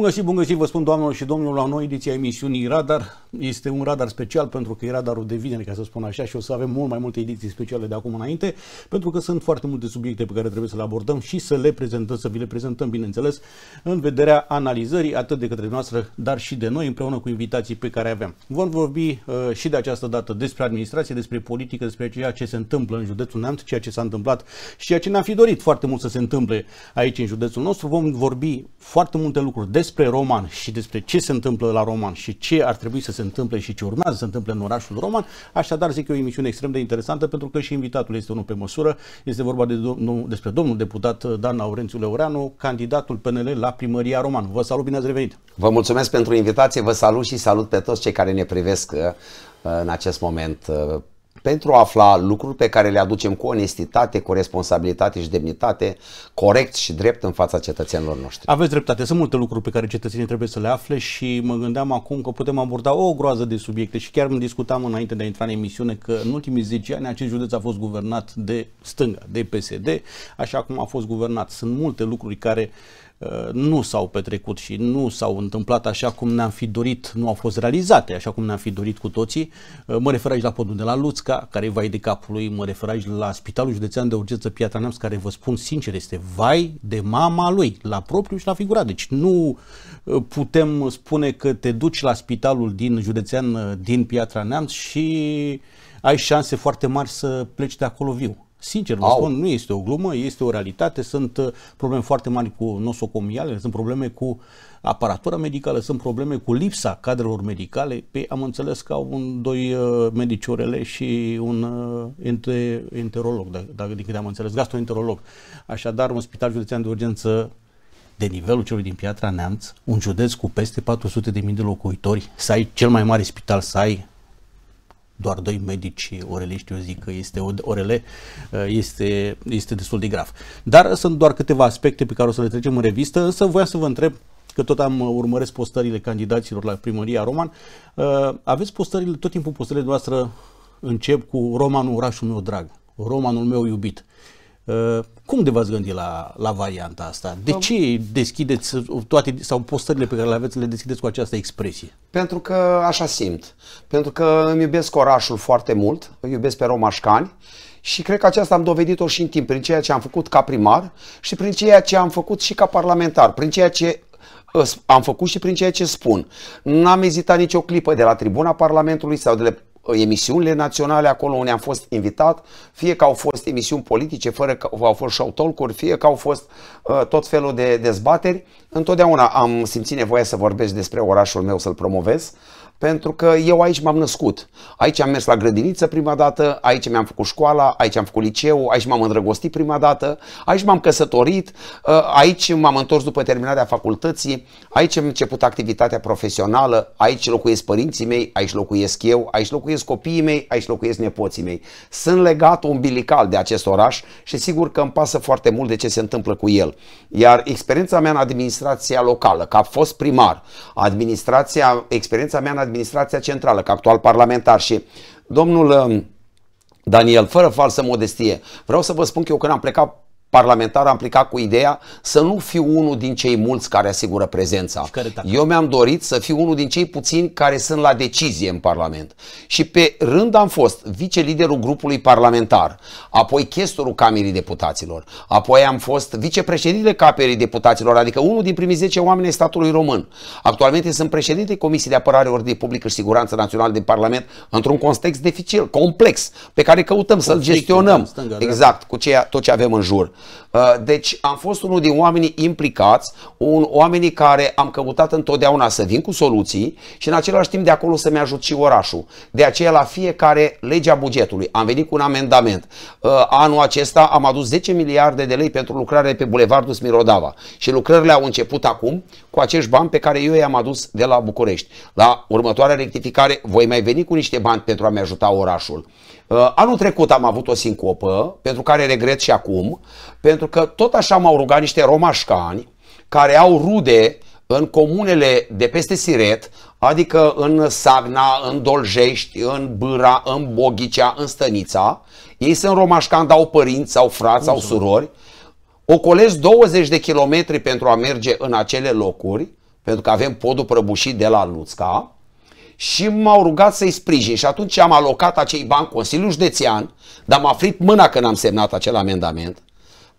Bun găsit, bun găsit, vă spun doamnelor și domnilor la noi ediția emisiunii Radar. Este un radar special pentru că e radarul de vineri, ca să spun așa, și o să avem mult mai multe ediții speciale de acum înainte, pentru că sunt foarte multe subiecte pe care trebuie să le abordăm și să le prezentăm, să vi le prezentăm, bineînțeles, în vederea analizării atât de către noastră, dar și de noi, împreună cu invitații pe care avem. Vom vorbi uh, și de această dată despre administrație, despre politică, despre ceea ce se întâmplă în județul Neamț, ceea ce s-a întâmplat și ceea ce ne-am fi dorit foarte mult să se întâmple aici în județul nostru. Vom vorbi foarte multe lucruri despre despre Roman și despre ce se întâmplă la Roman și ce ar trebui să se întâmple și ce urmează să se întâmple în orașul Roman. Așadar, zic eu, o emisiune extrem de interesantă pentru că și invitatul este unul pe măsură. Este vorba de domnul, despre domnul deputat uh, Dan Aurențiu Leoreanu, candidatul PNL la primăria Roman. Vă salut, bine ați revenit! Vă mulțumesc pentru invitație, vă salut și salut pe toți cei care ne privesc uh, în acest moment uh, pentru a afla lucruri pe care le aducem cu onestitate, cu responsabilitate și demnitate, corect și drept în fața cetățenilor noștri. Aveți dreptate, sunt multe lucruri pe care cetățenii trebuie să le afle și mă gândeam acum că putem aborda o groază de subiecte și chiar îmi discutam înainte de a intra în emisiune că în ultimii 10 ani acest județ a fost guvernat de stânga, de PSD, așa cum a fost guvernat. Sunt multe lucruri care uh, Uh, nu s-au petrecut și nu s-au întâmplat așa cum ne-am fi dorit, nu au fost realizate așa cum ne-am fi dorit cu toții. Uh, mă refer aici la podul de la Luțca, care e vai de capul lui, mă refer aici la Spitalul Județean de Urgență Piatra Neamț, care vă spun sincer, este vai de mama lui, la propriu și la figurat. Deci nu uh, putem spune că te duci la spitalul din județean din Piatra Neamț și ai șanse foarte mari să pleci de acolo viu. Sincer, vă Au. spun, nu este o glumă, este o realitate, sunt uh, probleme foarte mari cu nosocomiale, sunt probleme cu aparatura medicală, sunt probleme cu lipsa cadrelor medicale. Pe, am înțeles că au un, doi uh, medici orele și un ente, uh, enterolog, da, dacă din câte am înțeles, gastroenterolog. Așadar, un spital județean de urgență de nivelul celui din Piatra Neamț, un județ cu peste 400.000 de mii de locuitori, să ai cel mai mare spital, să ai doar doi medici oreliști, eu zic că este orele, uh, este, este destul de grav. Dar sunt doar câteva aspecte pe care o să le trecem în revistă, însă voiam să vă întreb că tot am uh, urmăresc postările candidaților la primăria Roman. Uh, aveți postările, tot timpul postările noastre încep cu Romanul, orașul meu drag, Romanul meu iubit. Uh, cum de v-ați gândit la, la varianta asta? De ce deschideți uh, toate sau postările pe care le aveți, le deschideți cu această expresie? Pentru că așa simt. Pentru că îmi iubesc orașul foarte mult, îmi iubesc pe romașcani și cred că aceasta am dovedit-o și în timp, prin ceea ce am făcut ca primar și prin ceea ce am făcut și ca parlamentar, prin ceea ce uh, am făcut și prin ceea ce spun. N-am ezitat nicio clipă de la tribuna Parlamentului sau de la emisiunile naționale acolo unde am fost invitat, fie că au fost emisiuni politice, fără că au fost show talk fie că au fost uh, tot felul de dezbateri, întotdeauna am simțit nevoia să vorbesc despre orașul meu, să-l promovez. Uh, pentru că eu aici m-am născut. Aici am mers la grădiniță prima dată, aici mi-am făcut școala, aici am făcut liceu, aici m-am îndrăgostit prima dată, aici m-am căsătorit, ă, aici m-am întors după terminarea facultății, aici am început activitatea profesională, aici locuiesc părinții mei, aici locuiesc eu, aici locuiesc copiii mei, aici locuiesc nepoții mei. Sunt legat umbilical de acest oraș și sigur că îmi pasă foarte mult de ce se întâmplă cu el. Iar experiența mea în administrația locală, ca fost primar, administrația, experiența mea în administrația centrală, ca actual parlamentar și domnul um, Daniel, fără falsă modestie, vreau să vă spun că eu când am plecat parlamentar am plecat cu ideea să nu fiu unul din cei mulți care asigură prezența. Eu mi-am dorit să fiu unul din cei puțini care sunt la decizie în Parlament. Și pe rând am fost viceliderul grupului parlamentar, apoi chestorul Camerei Deputaților, apoi am fost vicepreședintele Camerii Deputaților, adică unul din primii 10 oameni ai statului român. Actualmente sunt președinte Comisiei de Apărare, Ordine Publică și Siguranță Națională din Parlament într-un context dificil, complex, pe care căutăm să-l gestionăm. Stângă, da. exact, cu ceea, tot ce avem în jur. Uh, deci am fost unul din oamenii implicați, un, oamenii care am căutat întotdeauna să vin cu soluții și în același timp de acolo să-mi ajut și orașul. De aceea la fiecare legea bugetului am venit cu un amendament. Uh, anul acesta am adus 10 miliarde de lei pentru lucrare pe Bulevardul Smirodava și lucrările au început acum cu acești bani pe care eu i-am adus de la București. La următoarea rectificare voi mai veni cu niște bani pentru a-mi ajuta orașul. Uh, anul trecut am avut o sincopă, pentru care regret și acum, pentru că tot așa m-au rugat niște romașcani care au rude în comunele de peste Siret, adică în Sagna, în Doljești, în Bâra, în Boghicea, în Stănița. Ei sunt romașcani, dar au părinți, au frați, au surori. Ocolesc 20 de kilometri pentru a merge în acele locuri, pentru că avem podul prăbușit de la Luțca și m-au rugat să-i sprijin și atunci am alocat acei bani Consiliul Județean, dar m-a frit mâna când am semnat acel amendament,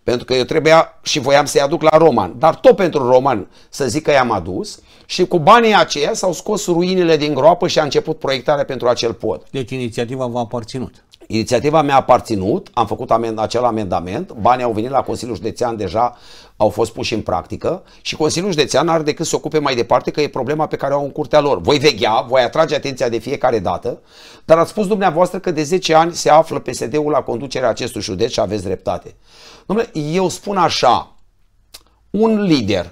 pentru că eu trebuia și voiam să-i aduc la Roman, dar tot pentru Roman să zic că i-am adus și cu banii aceia s-au scos ruinile din groapă și a început proiectarea pentru acel pod. Deci inițiativa v-a aparținut. Inițiativa mi-a aparținut, am făcut amend, acel amendament, banii au venit la Consiliul Județean deja, au fost puși în practică și Consiliul Județean are decât să ocupe mai departe că e problema pe care o au în curtea lor. Voi veghea, voi atrage atenția de fiecare dată, dar ați spus dumneavoastră că de 10 ani se află PSD-ul la conducerea acestui județ și aveți dreptate. Domnule, eu spun așa, un lider,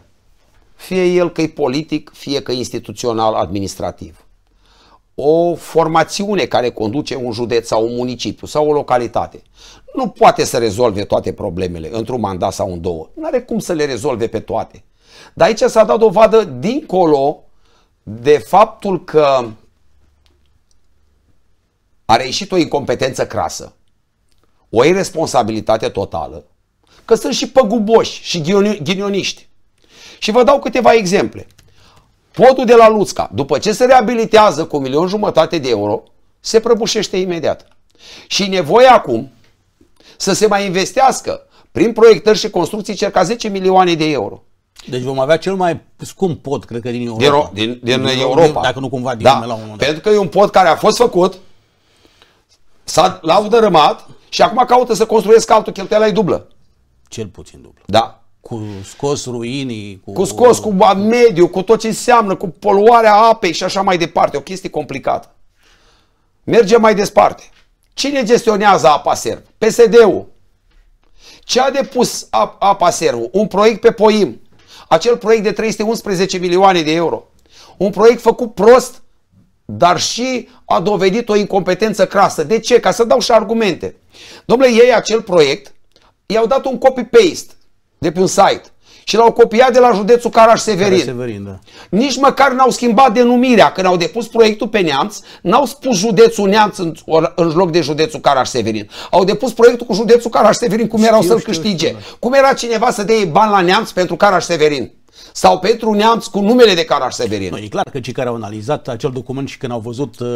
fie el că e politic, fie că e instituțional, administrativ, o formațiune care conduce un județ sau un municipiu sau o localitate nu poate să rezolve toate problemele într-un mandat sau în două. Nu are cum să le rezolve pe toate. Dar aici s-a dat dovadă dincolo de faptul că a reieșit o incompetență crasă, o irresponsabilitate totală, că sunt și păguboși și ghinioniști. Și vă dau câteva exemple podul de la Luțca, după ce se reabilitează cu milion jumătate de euro, se prăbușește imediat. Și nevoie acum să se mai investească prin proiectări și construcții circa 10 milioane de euro. Deci vom avea cel mai scump pod, cred că, din Europa. Din, din, din, din Europa. Dacă nu cumva din da, la un moment Pentru că e un pod care a fost făcut, s-a, l-au dărâmat și acum caută să construiesc altul, cheltuiala e dublă. Cel puțin dublă. Da cu scos ruinii, cu... cu scos, cu mediu, cu tot ce înseamnă, cu poluarea apei și așa mai departe. O chestie complicată. Mergem mai departe. Cine gestionează apa serv? PSD-ul. Ce a depus apa serv? Un proiect pe POIM. Acel proiect de 311 milioane de euro. Un proiect făcut prost, dar și a dovedit o incompetență crasă. De ce? Ca să dau și argumente. Domnule, ei acel proiect i-au dat un copy-paste de pe un site și l-au copiat de la județul Caraș-Severin. Caraș-Severin da. Nici măcar n-au schimbat denumirea. Când au depus proiectul pe Neamț, n-au spus județul Neamț în, în loc de județul Caraș-Severin. Au depus proiectul cu județul Caraș-Severin cum erau să-l câștige. Știu, știu, da. cum era cineva să dea bani la Neamț pentru Caraș-Severin sau Petru Neamț cu numele de Caraș Severin. Nu, e clar că cei care au analizat acel document și când au văzut uh,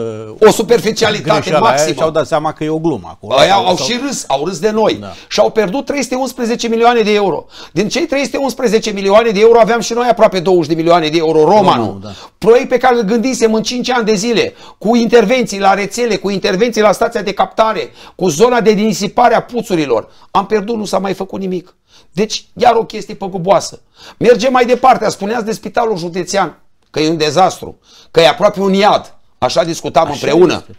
o superficialitate maximă și-au dat seama că e o glumă acolo. Aia au sau... și râs, au râs de noi da. și au pierdut 311 milioane de euro. Din cei 311 milioane de euro aveam și noi aproape 20 de milioane de euro romanul. Romanul, da. Proiect pe care îl gândisem în 5 ani de zile, cu intervenții la rețele, cu intervenții la stația de captare, cu zona de disipare a puțurilor. Am pierdut, nu s-a mai făcut nimic. Deci, iar o chestie păguboasă. Mergem mai departe. Spuneați de spitalul județean, că e un dezastru, că e aproape un iad. Așa discutam Așa împreună. Este.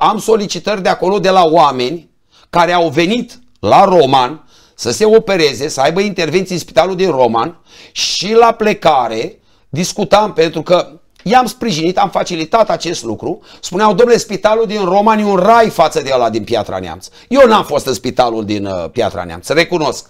Am solicitări de acolo de la oameni care au venit la Roman să se opereze, să aibă intervenții în spitalul din Roman și la plecare discutam pentru că I-am sprijinit, am facilitat acest lucru. Spuneau, domnule, spitalul din Roman e un rai față de ăla din Piatra Neamț. Eu n-am fost în spitalul din uh, Piatra Neamț, recunosc.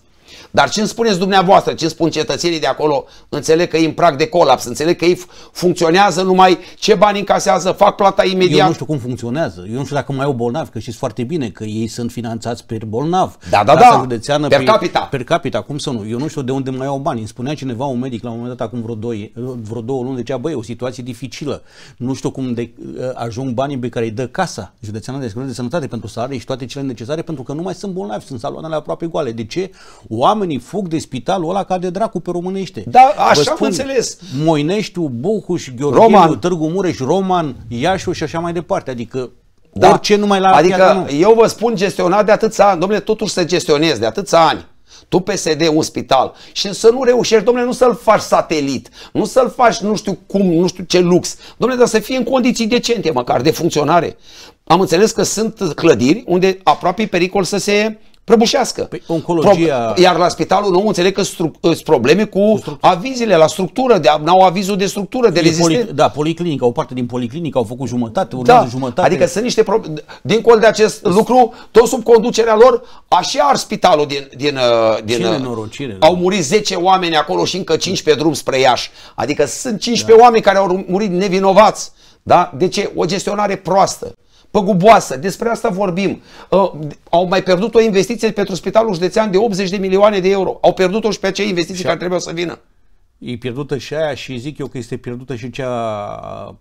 Dar ce îmi spuneți dumneavoastră, ce spun cetățenii de acolo, înțeleg că e în prag de colaps, înțeleg că ei funcționează numai ce bani încasează, fac plata imediat. Eu nu știu cum funcționează, eu nu știu dacă mai au bolnav, că știți foarte bine că ei sunt finanțați per bolnav. Da, da, da, per, capita. Per capita, cum să nu? Eu nu știu de unde mai au bani. Îmi spunea cineva, un medic, la un moment dat, acum vreo, doi, vreo două luni, zicea, băi, o situație dificilă. Nu știu cum de, eh, ajung banii pe care îi dă casa județeană de de sănătate pentru salarii și toate cele necesare, pentru că nu mai sunt bolnavi, sunt saloanele aproape goale. De ce? Oameni oamenii fug de spitalul ăla ca de dracu pe românește. Da, așa spun, am înțeles. Moineștiu, Bucuș, Gheorghiu, Roman. Târgu Mureș, Roman, Iașu și așa mai departe. Adică da. orice numai la Adică nu. eu vă spun gestionat de atâția ani. Domnule, totuși să gestionezi de atâția ani. Tu PSD un spital și să nu reușești, domnule, nu să-l faci satelit, nu să-l faci nu știu cum, nu știu ce lux. Domnule, dar să fie în condiții decente măcar de funcționare. Am înțeles că sunt clădiri unde aproape pericol să se prăbușească. Păi, oncologia... Pro... Iar la spitalul nou înțeleg că stru... sunt probleme cu, cu avizile la structură, de... n-au avizul de structură, de rezistență. Poli... Da, policlinică, o parte din policlinică au făcut jumătate, da, urmează da. jumătate. Adică sunt niște probleme. Dincolo de acest păi- lucru, tot sub conducerea lor, așa ar spitalul din... din, uh, din Cine uh, norocire, au da. murit 10 oameni acolo și încă 5 pe drum spre Iași. Adică sunt 15 da. oameni care au murit nevinovați. Da? De deci ce? O gestionare proastă păguboasă. Despre asta vorbim. Uh, au mai pierdut o investiție pentru Spitalul Județean de 80 de milioane de euro. Au pierdut-o și pe acei investiții care trebuie să vină. E pierdută și aia și zic eu că este pierdută și cea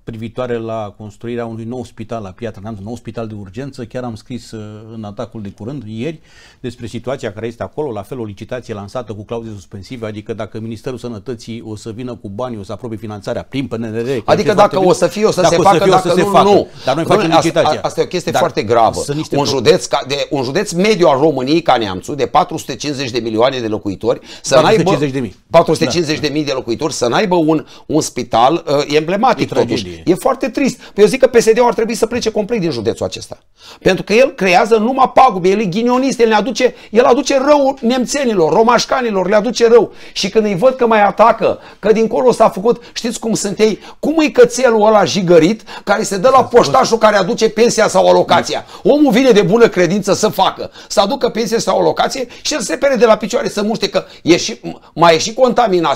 privitoare la construirea unui nou spital la Piatra Neamț, un nou spital de urgență. Chiar am scris uh, în atacul de curând ieri despre situația care este acolo, la fel o licitație lansată cu clauze suspensive, adică dacă Ministerul Sănătății o să vină cu bani o să aprobe finanțarea prin PNRR. Adică dacă o să fie, o să se facă, dacă o să nu, se facă. nu. Dar noi facem asta, licitația. Asta e o chestie foarte gravă. Un județ, de, un județ mediu al României, ca Neamțu, de 450 de milioane de locuitori, să n-aibă... 450 de mii. 450 da. de mii de locuitori să n-aibă un, un spital uh, emblematic e totuși. Tragedie. E foarte trist. Eu zic că PSD-ul ar trebui să plece complet din județul acesta. Pentru că el creează numai pagube, el e ghinionist, el, ne aduce, el aduce rău nemțenilor, romașcanilor, le aduce rău. Și când îi văd că mai atacă, că dincolo s-a făcut, știți cum sunt ei, cum e cățelul ăla jigărit care se dă la poștașul care aduce pensia sau alocația. Omul vine de bună credință să facă, să aducă pensie sau alocație și el se pere de la picioare să muște că e și, mai e și contaminat,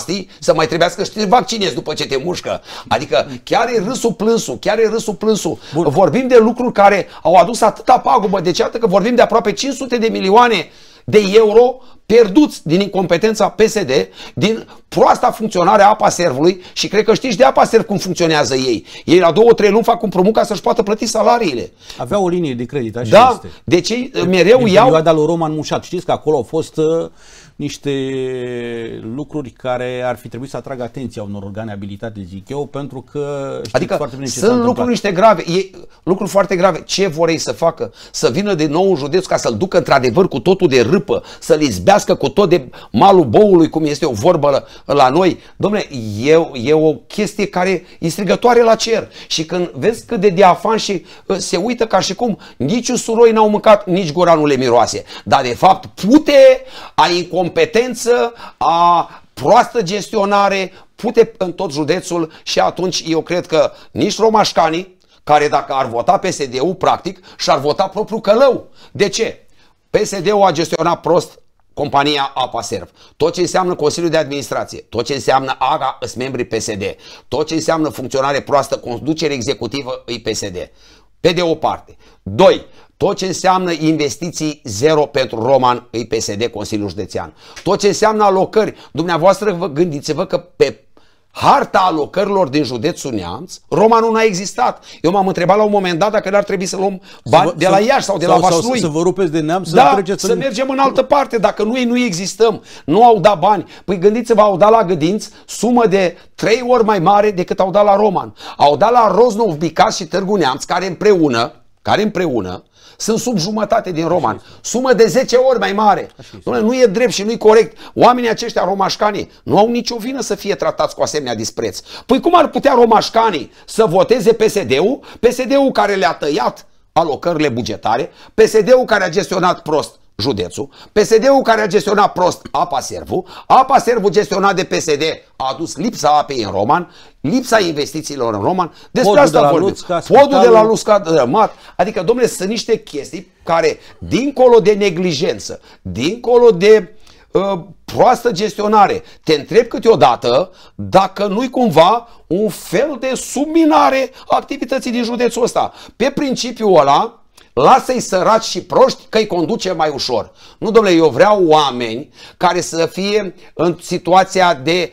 să mai trebuiască să te vaccinezi după ce te mușcă. Adică chiar e râsul plânsul, chiar e râsul plânsul. Bun. Vorbim de lucruri care au adus atâta pagubă, deci atât că vorbim de aproape 500 de milioane de euro pierduți din incompetența PSD, din proasta funcționare a apa servului și cred că știți de apa serv cum funcționează ei. Ei la două, trei luni fac un promut ca să-și poată plăti salariile. Avea o linie de credit, așa da, este. Da, deci ei mereu din iau... perioada lui Roman Mușat, știți că acolo au fost uh, niște lucruri care ar fi trebuit să atragă atenția unor organe abilitate, zic eu, pentru că știți adică foarte bine ce sunt lucruri niște grave, e, lucruri foarte grave. Ce vor ei să facă? Să vină de nou un județ ca să-l ducă într-adevăr cu totul de râpă, să-l izbească cu tot de malul boului, cum este o vorbă la, la noi. Domnule, e, e o chestie care e strigătoare la cer. Și când vezi cât de diafan și uh, se uită ca și cum nici usuroi n-au mâncat, nici gura nu le miroase. Dar de fapt pute a incom- incompetență, a proastă gestionare, pute în tot județul și atunci eu cred că nici romașcanii, care dacă ar vota PSD-ul, practic, și-ar vota propriul călău. De ce? PSD-ul a gestionat prost compania ApaServ, tot ce înseamnă Consiliul de Administrație, tot ce înseamnă AGA sunt membrii PSD, tot ce înseamnă funcționare proastă, conducere executivă îi PSD. Pe de o parte. Doi, tot ce înseamnă investiții zero pentru Roman îi PSD Consiliul Județean. Tot ce înseamnă alocări, dumneavoastră vă gândiți-vă că pe harta alocărilor din județul Neamț, Romanul n-a existat. Eu m-am întrebat la un moment dat dacă n-ar trebui să luăm bani să, de la Iași sau de sau, la Vaslui. Sau să vă rupeți de Neamț să da, treceți să în... mergem în altă parte. Dacă noi nu existăm, nu au dat bani. Păi gândiți-vă, au dat la Gădinț sumă de trei ori mai mare decât au dat la Roman. Au dat la Roznov, Bicaș și Târgu Neamț, care împreună, care împreună sunt sub jumătate din roman. Sumă de 10 ori mai mare. Domnule, nu e drept și nu-i corect. Oamenii aceștia romașcanii nu au nicio vină să fie tratați cu asemenea dispreț. Păi cum ar putea romașcanii să voteze PSD-ul? PSD-ul care le-a tăiat alocările bugetare, PSD-ul care a gestionat prost județul, PSD-ul care a gestionat prost apa servu, apa servu gestionat de PSD a adus lipsa apei în Roman, lipsa investițiilor în Roman, despre podul asta de vorbim. Luțca, Podul de la Lusca drămat, adică domnule, sunt niște chestii care dincolo de neglijență, dincolo de ă, proastă gestionare, te întreb câteodată dacă nu-i cumva un fel de subminare activității din județul ăsta. Pe principiul ăla, Lasă-i săraci și proști că îi conduce mai ușor. Nu, domnule, eu vreau oameni care să fie în situația de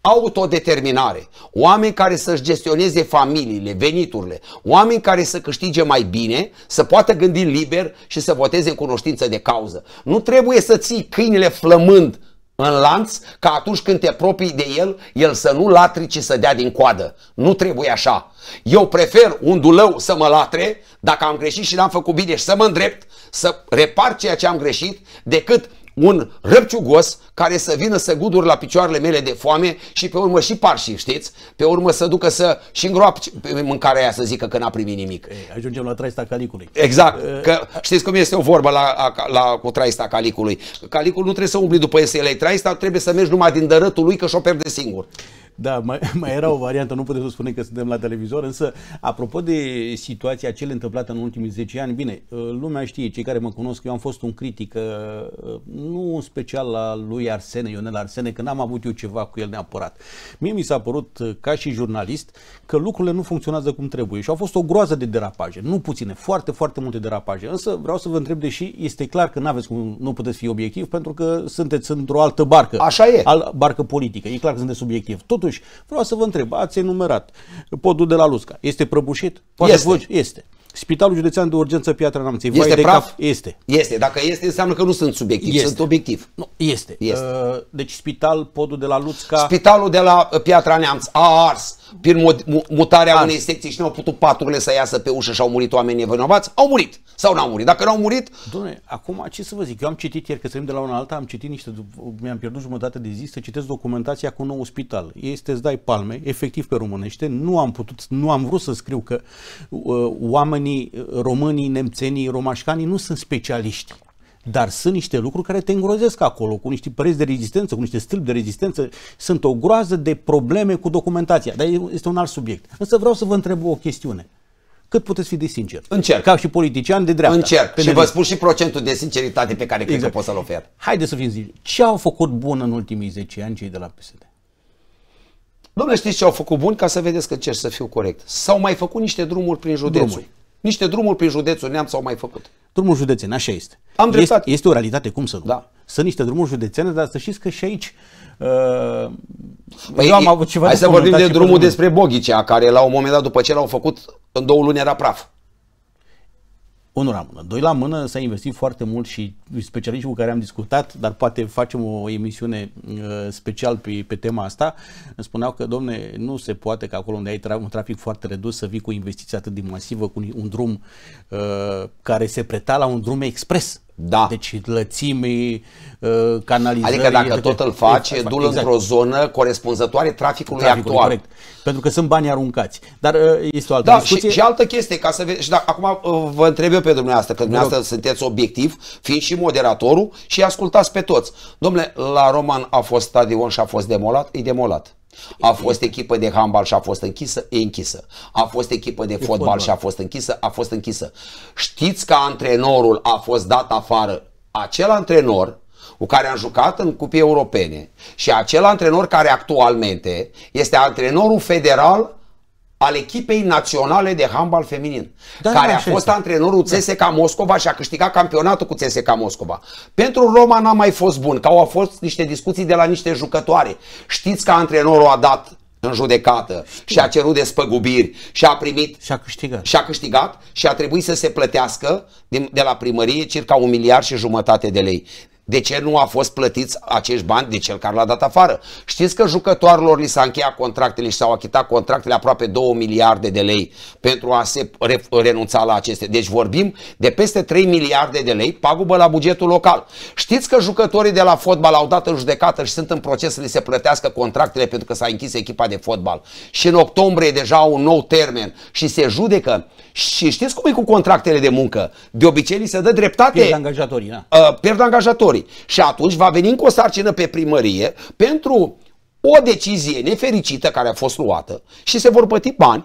autodeterminare, oameni care să-și gestioneze familiile, veniturile, oameni care să câștige mai bine, să poată gândi liber și să voteze în cunoștință de cauză. Nu trebuie să ții câinile flămând în lanț ca atunci când te apropii de el, el să nu latri, ci să dea din coadă. Nu trebuie așa. Eu prefer un dulău să mă latre dacă am greșit și n-am făcut bine și să mă îndrept, să repar ceea ce am greșit, decât un răpciugos care să vină să gudur la picioarele mele de foame și pe urmă și și știți? Pe urmă să ducă să și îngroap mâncarea aia să zică că n-a primit nimic. Ei, ajungem la traista calicului. Exact. Ă, că știți cum este o vorbă la, la, la, cu traista calicului. Calicul nu trebuie să umbli după el, traista trebuie să mergi numai din dărătul lui că și-o pierde singur. Da, mai, mai era o variantă, nu putem să spunem că suntem la televizor, însă, apropo de situația cele întâmplată în ultimii 10 ani, bine, uh, lumea știe, cei care mă cunosc, eu am fost un critic, uh, nu special la lui Arsene, Ionel Arsene, că n-am avut eu ceva cu el neapărat. Mie mi s-a părut, uh, ca și jurnalist, că lucrurile nu funcționează cum trebuie și au fost o groază de derapaje, nu puține, foarte, foarte multe derapaje. Însă vreau să vă întreb, deși este clar că n-aveți cum, nu puteți fi obiectiv, pentru că sunteți într-o altă barcă. Așa e. Al, barcă politică, e clar că sunteți subiectiv. Tot Totuși, vreau să vă întreb, ați enumerat podul de la Lusca. Este prăbușit? Poate este. Voci? Este. Spitalul Județean de Urgență Piatra Namței. Este Vai praf? De Este. Este. Dacă este, înseamnă că nu sunt subiectiv, este. sunt obiectiv. Nu, este. este. Uh, deci spital, podul de la Luțca... Spitalul de la uh, Piatra Neamț a ars prin mutarea Azi. unei secții și nu au putut paturile să iasă pe ușă și au murit oamenii nevinovați, au murit sau n-au murit. Dacă n-au murit... Doamne, acum ce să vă zic, eu am citit ieri, că să de la una alta, am citit niște, mi-am pierdut jumătate de zi să citesc documentația cu nou spital. Este îți dai palme, efectiv pe românește, nu am putut, nu am vrut să scriu că uh, oamenii românii, nemțenii, romașcanii nu sunt specialiști. Dar sunt niște lucruri care te îngrozesc acolo, cu niște părți de rezistență, cu niște stâlpi de rezistență. Sunt o groază de probleme cu documentația, dar este un alt subiect. Însă vreau să vă întreb o chestiune cât puteți fi de sincer. Încerc. Ca și politician de dreapta. Încerc. Și vă spun și procentul de sinceritate pe care exact. cred că exact. pot să-l ofer. Haideți să fim zici. Ce au făcut bun în ultimii 10 ani cei de la PSD? Domnule, știți ce au făcut bun? Ca să vedeți că cer să fiu corect. S-au mai făcut niște drumuri prin județul. Drumuri. Niște drumuri prin județul neam s-au mai făcut. Drumul județean, așa este. Am dreptate. Este, este o realitate, cum să nu? Da. Sunt niște drumuri județene, dar să știți că și aici Uh, păi eu am avut ceva hai să vorbim de drumul despre Boghicea, care la un moment dat, după ce l-au făcut, în două luni era praf unul la mână. Doi la mână s-a investit foarte mult și specialiștii cu care am discutat, dar poate facem o emisiune uh, special pe, pe tema asta, îmi spuneau că, domne, nu se poate că acolo unde ai tra- un trafic foarte redus să vii cu investiții atât de masivă, cu un, drum uh, care se preta la un drum expres da. Deci lățimii, uh, canalizării... Adică dacă deci, tot îl faci, exact, du-l exact. într-o zonă corespunzătoare traficului, Traficul, actual. Corect. Pentru că sunt bani aruncați. Dar uh, este o altă da, discuție. Și, și altă chestie, ca să vezi, și da, acum uh, vă întreb eu pe dumneavoastră, că dumneavoastră sunteți obiectiv, fiind și moderatorul și ascultați pe toți. Domnule, la Roman a fost stadion și a fost demolat? E demolat. A fost echipă de handbal și a fost închisă, e închisă. A fost echipă de, de fotbal, fotbal și a fost închisă, a fost închisă. Știți că antrenorul a fost dat afară. Acel antrenor cu care am jucat în Cupii europene și acel antrenor care actualmente este antrenorul federal al echipei naționale de handbal feminin, da, care a fost este. antrenorul CSKA da. Moscova și a câștigat campionatul cu CSKA Moscova. Pentru Roma n-a mai fost bun, că au fost niște discuții de la niște jucătoare. Știți că antrenorul a dat în judecată Știu. și a cerut despăgubiri și a primit și a câștigat și a, câștigat și a trebuit să se plătească din, de la primărie circa un miliard și jumătate de lei. De ce nu a fost plătiți acești bani de cel care l-a dat afară? Știți că jucătoarelor li s-a încheiat contractele și s-au achitat contractele aproape 2 miliarde de lei pentru a se re- renunța la aceste. Deci vorbim de peste 3 miliarde de lei pagubă la bugetul local. Știți că jucătorii de la fotbal au dat în judecată și sunt în proces să li se plătească contractele pentru că s-a închis echipa de fotbal. Și în octombrie deja au un nou termen și se judecă. Și știți cum e cu contractele de muncă? De obicei li se dă dreptate. Pierd angajatorii, da. Uh, pierd angajatorii lucrătorii. Și atunci va veni cu o sarcină pe primărie pentru o decizie nefericită care a fost luată și se vor plăti bani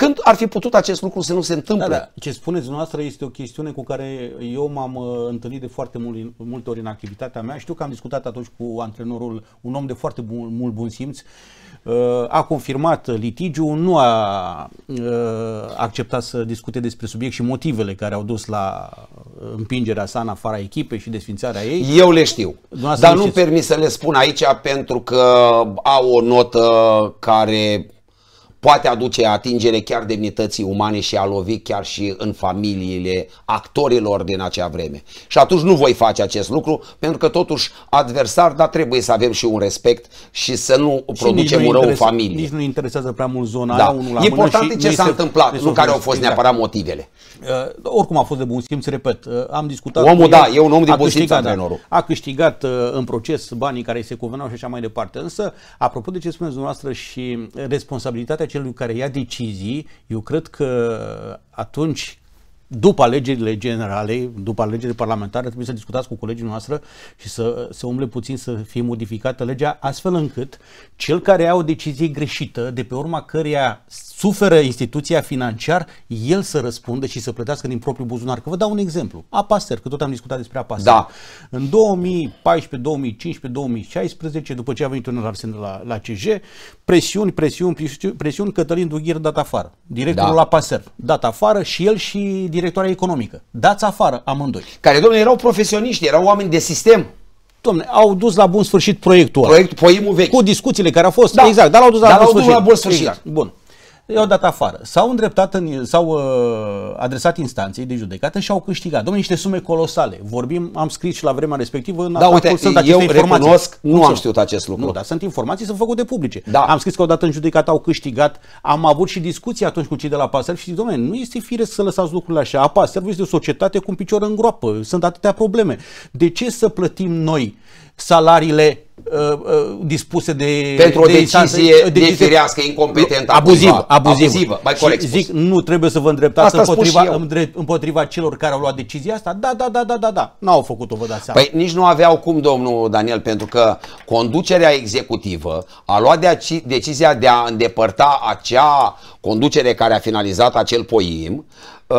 când ar fi putut acest lucru să nu se întâmple? Da, da. Ce spuneți dumneavoastră este o chestiune cu care eu m-am uh, întâlnit de foarte mult, multe ori în activitatea mea. Știu că am discutat atunci cu antrenorul, un om de foarte bun, mult bun simț, uh, a confirmat litigiul, nu a uh, acceptat să discute despre subiect și motivele care au dus la împingerea sa în afara echipei și desfințarea ei. Eu le știu, dar nu, nu permis să le spun aici pentru că au o notă care poate aduce atingere chiar demnității umane și a lovi chiar și în familiile actorilor din acea vreme. Și atunci nu voi face acest lucru, pentru că totuși adversar, dar trebuie să avem și un respect și să nu și producem un rău în familie. Nici nu interesează prea mult zona da. aia, unul la Important mână e ce s-a întâmplat, nu care au fost exact. neapărat motivele. Uh, oricum a fost de bun simț, repet, uh, am discutat... Omul, da, e un om de bun, antrenorul. Da. A câștigat uh, în proces banii care se cuveneau și așa mai departe. Însă, apropo de ce spuneți dumneavoastră și responsabilitatea celui care ia decizii, eu cred că atunci după alegerile generale, după alegerile parlamentare, trebuie să discutați cu colegii noastre și să se umble puțin să fie modificată legea, astfel încât cel care ia o decizie greșită, de pe urma căreia suferă instituția financiar, el să răspundă și să plătească din propriul buzunar. Că vă dau un exemplu. Apaster, că tot am discutat despre Apaster. Da. În 2014, 2015, 2016, după ce a venit un Arsen la, la CJ, presiuni, presiuni, presiuni, presiuni Cătălin Dughir dat afară. Directorul da. Apaster dat afară și el și directoarea economică. Dați afară amândoi. Care, domnule, erau profesioniști, erau oameni de sistem. Domne, au dus la bun sfârșit proiectul ăla. Proiect, poimul vechi. Cu discuțiile care au fost, da. exact, dar l-au dus la dar bun sfârșit. Dus la bun sfârșit. Exact. Bun i-au dat afară. S-au îndreptat, în, s-au uh, adresat instanței de judecată și au câștigat. Domnule, niște sume colosale. Vorbim, am scris și la vremea respectivă în da, uite, sunt aceste eu informații. recunosc, nu, nu am știut acest lucru. Nu, dar sunt informații, sunt făcute publice. Da. Am scris că odată în judecată au câștigat, am avut și discuții atunci cu cei de la Pasăr și zic, domnule, nu este firesc să lăsați lucrurile așa. Apa, serviciu de societate cu un picior în groapă, sunt atâtea probleme. De ce să plătim noi salariile uh, uh, dispuse de pentru o de decizie de, de firească incompetentă abuzivă, abuzivă. abuzivă mai corect zic, nu trebuie să vă îndreptați împotriva, împotriva celor care au luat decizia asta. Da, da, da, da, da, da. N-au făcut-o, vă dați seama. Păi nici nu aveau cum, domnul Daniel, pentru că conducerea executivă a luat deci, decizia de a îndepărta acea conducere care a finalizat acel poim uh,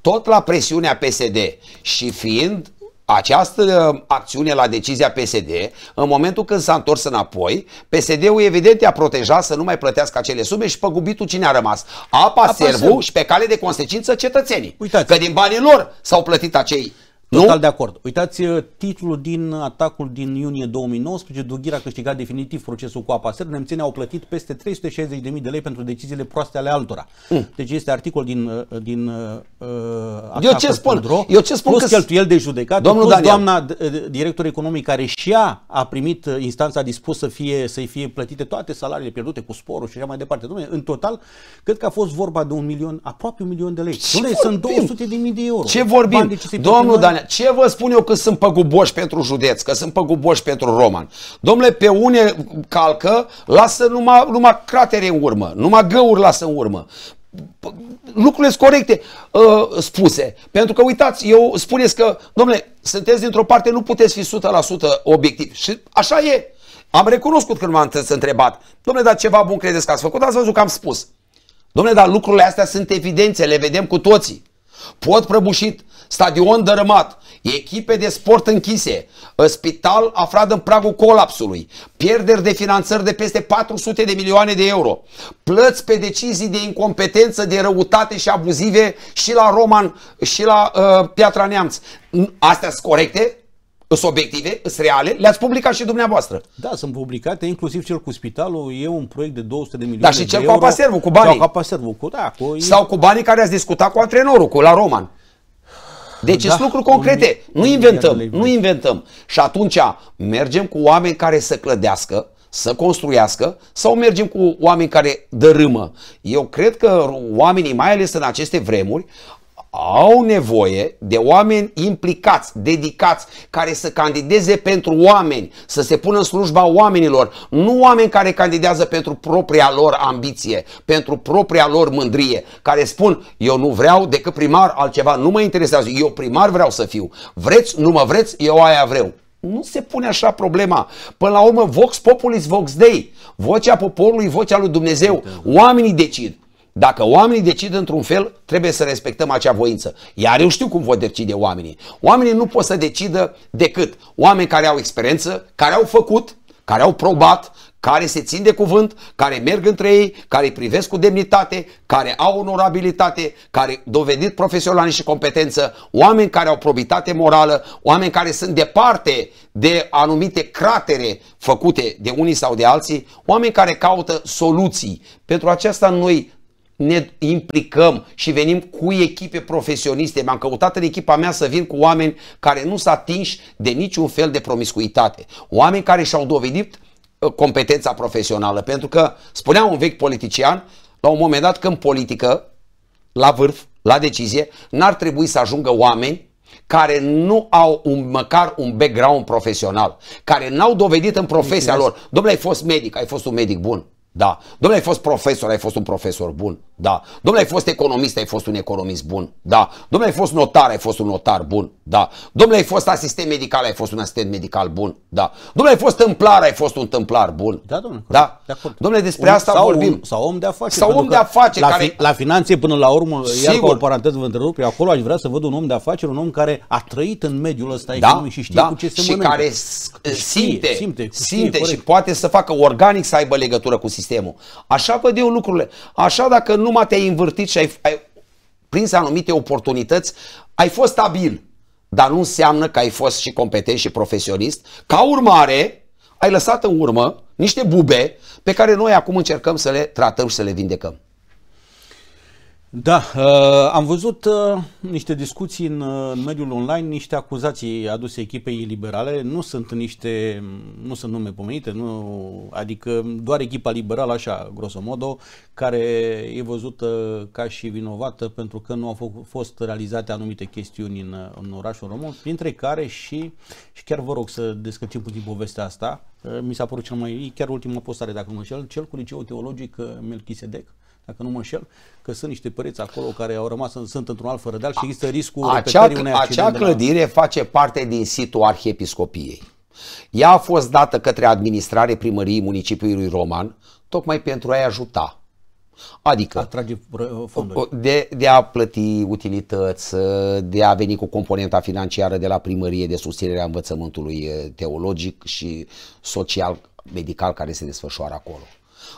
tot la presiunea PSD și fiind această ă, acțiune la decizia PSD, în momentul când s-a întors înapoi, PSD-ul evident i-a protejat să nu mai plătească acele sume și gubitul cine a rămas? Apa, Apa servu și pe cale de consecință cetățenii. Uitați. Că din banii lor s-au plătit acei Total nu? de acord. Uitați uh, titlul din atacul din iunie 2019. Dughir a câștigat definitiv procesul cu apa ser. Nemțenii au plătit peste 360.000 de lei pentru deciziile proaste ale altora. Mm. Deci este articol din, uh, din uh, uh, Eu ce spun? Ro, Eu ce spun plus că... cheltuiel de judecată, Domnul plus Daniel. doamna director economic care și ea a primit instanța dispus să fie, să-i fie plătite toate salariile pierdute cu sporul și așa mai departe. Domnule, în total, cred că a fost vorba de un milion, aproape un milion de lei. Ce Domnule, sunt 200 de mii de euro. Ce vorbim? Domnul Daniel, ce vă spun eu că sunt păguboși pentru județ, că sunt păguboși pentru roman? Domnule, pe une calcă, lasă numai, numai cratere în urmă, numai găuri lasă în urmă lucrurile sunt corecte uh, spuse. Pentru că uitați, eu spuneți că, domnule, sunteți dintr-o parte, nu puteți fi 100% obiectiv. Și așa e. Am recunoscut când m-am întrebat, domnule, dar ceva bun credeți că ați făcut? Ați văzut că am spus. Domnule, dar lucrurile astea sunt evidențe, le vedem cu toții. Pot prăbușit, stadion dărâmat, echipe de sport închise, spital aflat în pragul colapsului, pierderi de finanțări de peste 400 de milioane de euro, plăți pe decizii de incompetență, de răutate și abuzive și la Roman și la uh, Piatra Neamț. Astea sunt corecte? Sunt obiective, sunt reale, le-ați publicat și dumneavoastră. Da, sunt publicate, inclusiv cel cu spitalul, e un proiect de 200 de milioane Dar și cel cu Apaservul, cu banii. Sau da, cu Apaservul, cu, da, cu... Sau cu banii care ați discutat cu antrenorul, cu la Roman. Deci da. sunt lucruri concrete. Nu inventăm, nu inventăm. Și atunci mergem cu oameni care să clădească, să construiască sau mergem cu oameni care dărâmă. Eu cred că oamenii, mai ales în aceste vremuri, au nevoie de oameni implicați, dedicați, care să candideze pentru oameni, să se pună în slujba oamenilor, nu oameni care candidează pentru propria lor ambiție, pentru propria lor mândrie, care spun eu nu vreau decât primar altceva, nu mă interesează, eu primar vreau să fiu, vreți, nu mă vreți, eu aia vreau. Nu se pune așa problema. Până la urmă, vox populis, vox dei. Vocea poporului, vocea lui Dumnezeu. Oamenii decid. Dacă oamenii decid într-un fel, trebuie să respectăm acea voință. Iar eu știu cum vor decide oamenii. Oamenii nu pot să decidă decât oameni care au experiență, care au făcut, care au probat, care se țin de cuvânt, care merg între ei, care îi privesc cu demnitate, care au onorabilitate, care dovedit profesional și competență, oameni care au probitate morală, oameni care sunt departe de anumite cratere făcute de unii sau de alții, oameni care caută soluții. Pentru aceasta noi ne implicăm și venim cu echipe profesioniste. M-am căutat în echipa mea să vin cu oameni care nu s-a atinși de niciun fel de promiscuitate. Oameni care și-au dovedit uh, competența profesională. Pentru că spunea un vechi politician, la un moment dat că în politică, la vârf, la decizie, n-ar trebui să ajungă oameni care nu au un, măcar un background profesional, care n-au dovedit în profesia lor. Domnule, ai fost medic, ai fost un medic bun. Da. Domnule, ai fost profesor, ai fost un profesor bun. Da. Domnule, ai fost economist, ai fost un economist bun. Da. Domnule, ai fost notar, ai fost un notar bun. Da. Domnule, ai fost asistent medical, ai fost un asistent medical bun. Da. Domnule, ai fost templar, ai fost un templar bun. Da, domnule. Da. Domnule, despre un, asta sau vorbim. Un, sau om de afaceri. Sau om de afaceri. La, care... la finanțe, până la urmă, Sigur. iar o paranteză vă întrerup, acolo aș vrea să văd un om de afaceri, un om care a trăit în mediul ăsta da, economic și știe da, cu ce se și mănâncă. care simte, știe, simte, simte, știe, simte și poate să facă organic să aibă legătură cu sistemul sistemul. Așa văd eu lucrurile. Așa dacă numai te-ai învârtit și ai, ai prins anumite oportunități, ai fost stabil, dar nu înseamnă că ai fost și competent și profesionist. Ca urmare, ai lăsat în urmă niște bube pe care noi acum încercăm să le tratăm și să le vindecăm. Da, uh, am văzut uh, niște discuții în, uh, în mediul online, niște acuzații aduse echipei liberale, nu sunt niște, mm, nu sunt nume pomenite, nu, adică doar echipa liberală, așa, grosomodo, care e văzută ca și vinovată pentru că nu au fost realizate anumite chestiuni în, uh, în orașul român, printre care și, și chiar vă rog să descălcim puțin povestea asta, uh, mi s-a părut cel mai, chiar ultima postare, dacă nu înșel, cel cu liceul teologic Melchisedec, dacă nu mă înșel, că sunt niște păreți acolo care au rămas, sunt într-un alt fără deal și există riscul acea, unei Acea clădire la... face parte din situ Arhiepiscopiei. Ea a fost dată către administrare primăriei municipiului Roman, tocmai pentru a-i ajuta. Adică Atrage uh, De, de a plăti utilități, de a veni cu componenta financiară de la primărie de susținerea învățământului uh, teologic și social medical care se desfășoară acolo.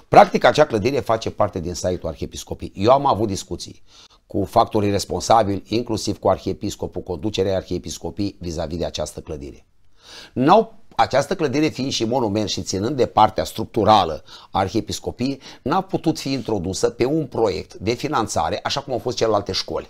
Practic, acea clădire face parte din site-ul Arhiepiscopiei. Eu am avut discuții cu factorii responsabili, inclusiv cu arhiepiscopul, conducerea arhiepiscopii vis-a-vis de această clădire. N-au această clădire fiind și monument și ținând de partea structurală a arhiepiscopiei, n-a putut fi introdusă pe un proiect de finanțare, așa cum au fost celelalte școli.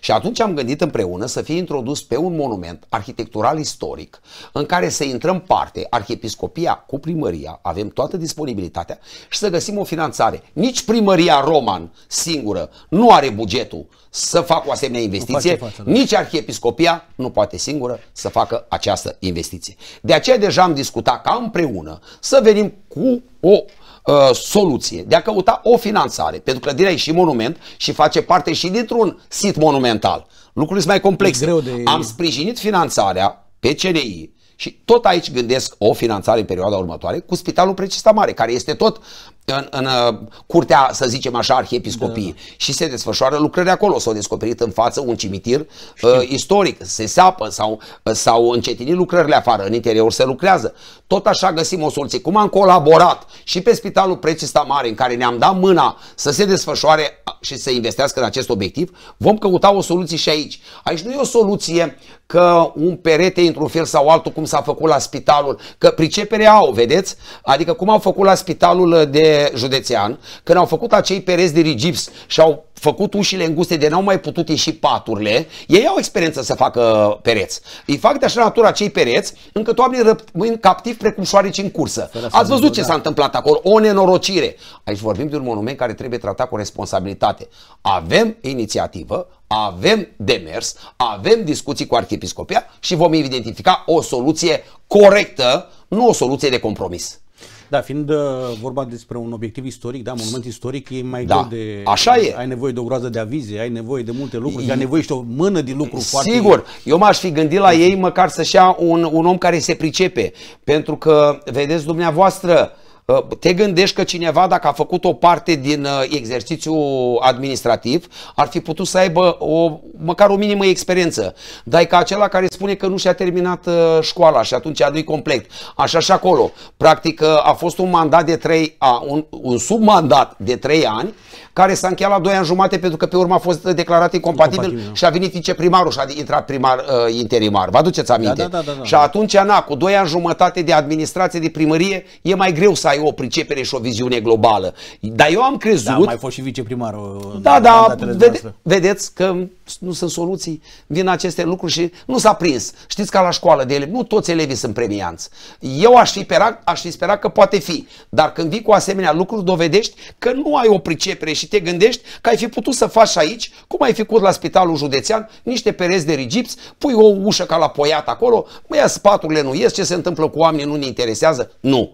Și atunci am gândit împreună să fie introdus pe un monument arhitectural istoric în care să intrăm parte arhiepiscopia cu primăria, avem toată disponibilitatea și să găsim o finanțare. Nici primăria Roman singură nu are bugetul să facă o asemenea investiție, față, da. nici arhiepiscopia nu poate singură să facă această investiție. De aceea deja am discutat ca împreună să venim cu o Uh, soluție de a căuta o finanțare, pentru că clădirea e și monument și face parte și dintr-un sit monumental. Lucrurile sunt mai complexe. Greu de... Am sprijinit finanțarea pe CNI și tot aici gândesc o finanțare în perioada următoare cu Spitalul Precista Mare, care este tot în, în uh, curtea, să zicem așa, arhiepiscopiei. Da, da, da. Și se desfășoară lucrări acolo. S-au descoperit în față un cimitir uh, istoric, se seapă sau uh, s-au încetinit lucrările afară, în interior se lucrează. Tot așa găsim o soluție. Cum am colaborat și pe Spitalul Precista Mare, în care ne-am dat mâna să se desfășoare și să investească în acest obiectiv, vom căuta o soluție și aici. Aici nu e o soluție că un perete într-un fel sau altul cum s-a făcut la spitalul, că pricepere au, vedeți? Adică cum au făcut la spitalul uh, de județean, când au făcut acei pereți de rigips și au făcut ușile înguste de n-au mai putut ieși paturile, ei au experiență să facă pereți. Îi fac de așa natură acei pereți, încât oamenii rămân captivi precum șoareci în cursă. Fără Ați văzut ce s-a întâmplat acolo, o nenorocire. Aici vorbim de un monument care trebuie tratat cu responsabilitate. Avem inițiativă, avem demers, avem discuții cu arhiepiscopia și vom identifica o soluție corectă, nu o soluție de compromis. Da, fiind uh, vorba despre un obiectiv istoric, da, monument istoric, e mai da. greu de... Așa e. Ai nevoie de o groază de avize, ai nevoie de multe lucruri, e... ai nevoie și de o mână de lucru Sigur. foarte... Sigur, eu m-aș fi gândit la da. ei măcar să-și ia un, un om care se pricepe, pentru că, vedeți dumneavoastră, uh, Uh, te gândești că cineva, dacă a făcut o parte din uh, exercițiul administrativ, ar fi putut să aibă o, măcar o minimă experiență. Dar e ca acela care spune că nu și-a terminat uh, școala și atunci a lui complet. Așa și acolo. Practic a fost un mandat de 3 a, un, un submandat de 3 ani care s-a încheiat la 2 ani jumate pentru că pe urmă a fost declarat incompatibil, incompatibil da. și a venit viceprimarul și a intrat primar uh, interimar. Vă aduceți aminte? Da, da, da, da, da. Și atunci, na, cu 2 ani jumătate de administrație de primărie e mai greu să ai o pricepere și o viziune globală. Dar eu am da, crezut... Da, mai fost și viceprimar. Da, da, vede, vedeți că nu sunt soluții, din aceste lucruri și nu s-a prins. Știți ca la școală de ele, nu toți elevii sunt premianți. Eu aș fi, spera, aș fi sperat că poate fi, dar când vii cu asemenea lucruri, dovedești că nu ai o pricepere și te gândești că ai fi putut să faci aici, cum ai fi făcut la spitalul județean, niște pereți de rigips, pui o ușă ca la poiat acolo, mă ia spaturile nu ies, ce se întâmplă cu oamenii nu ne interesează, nu.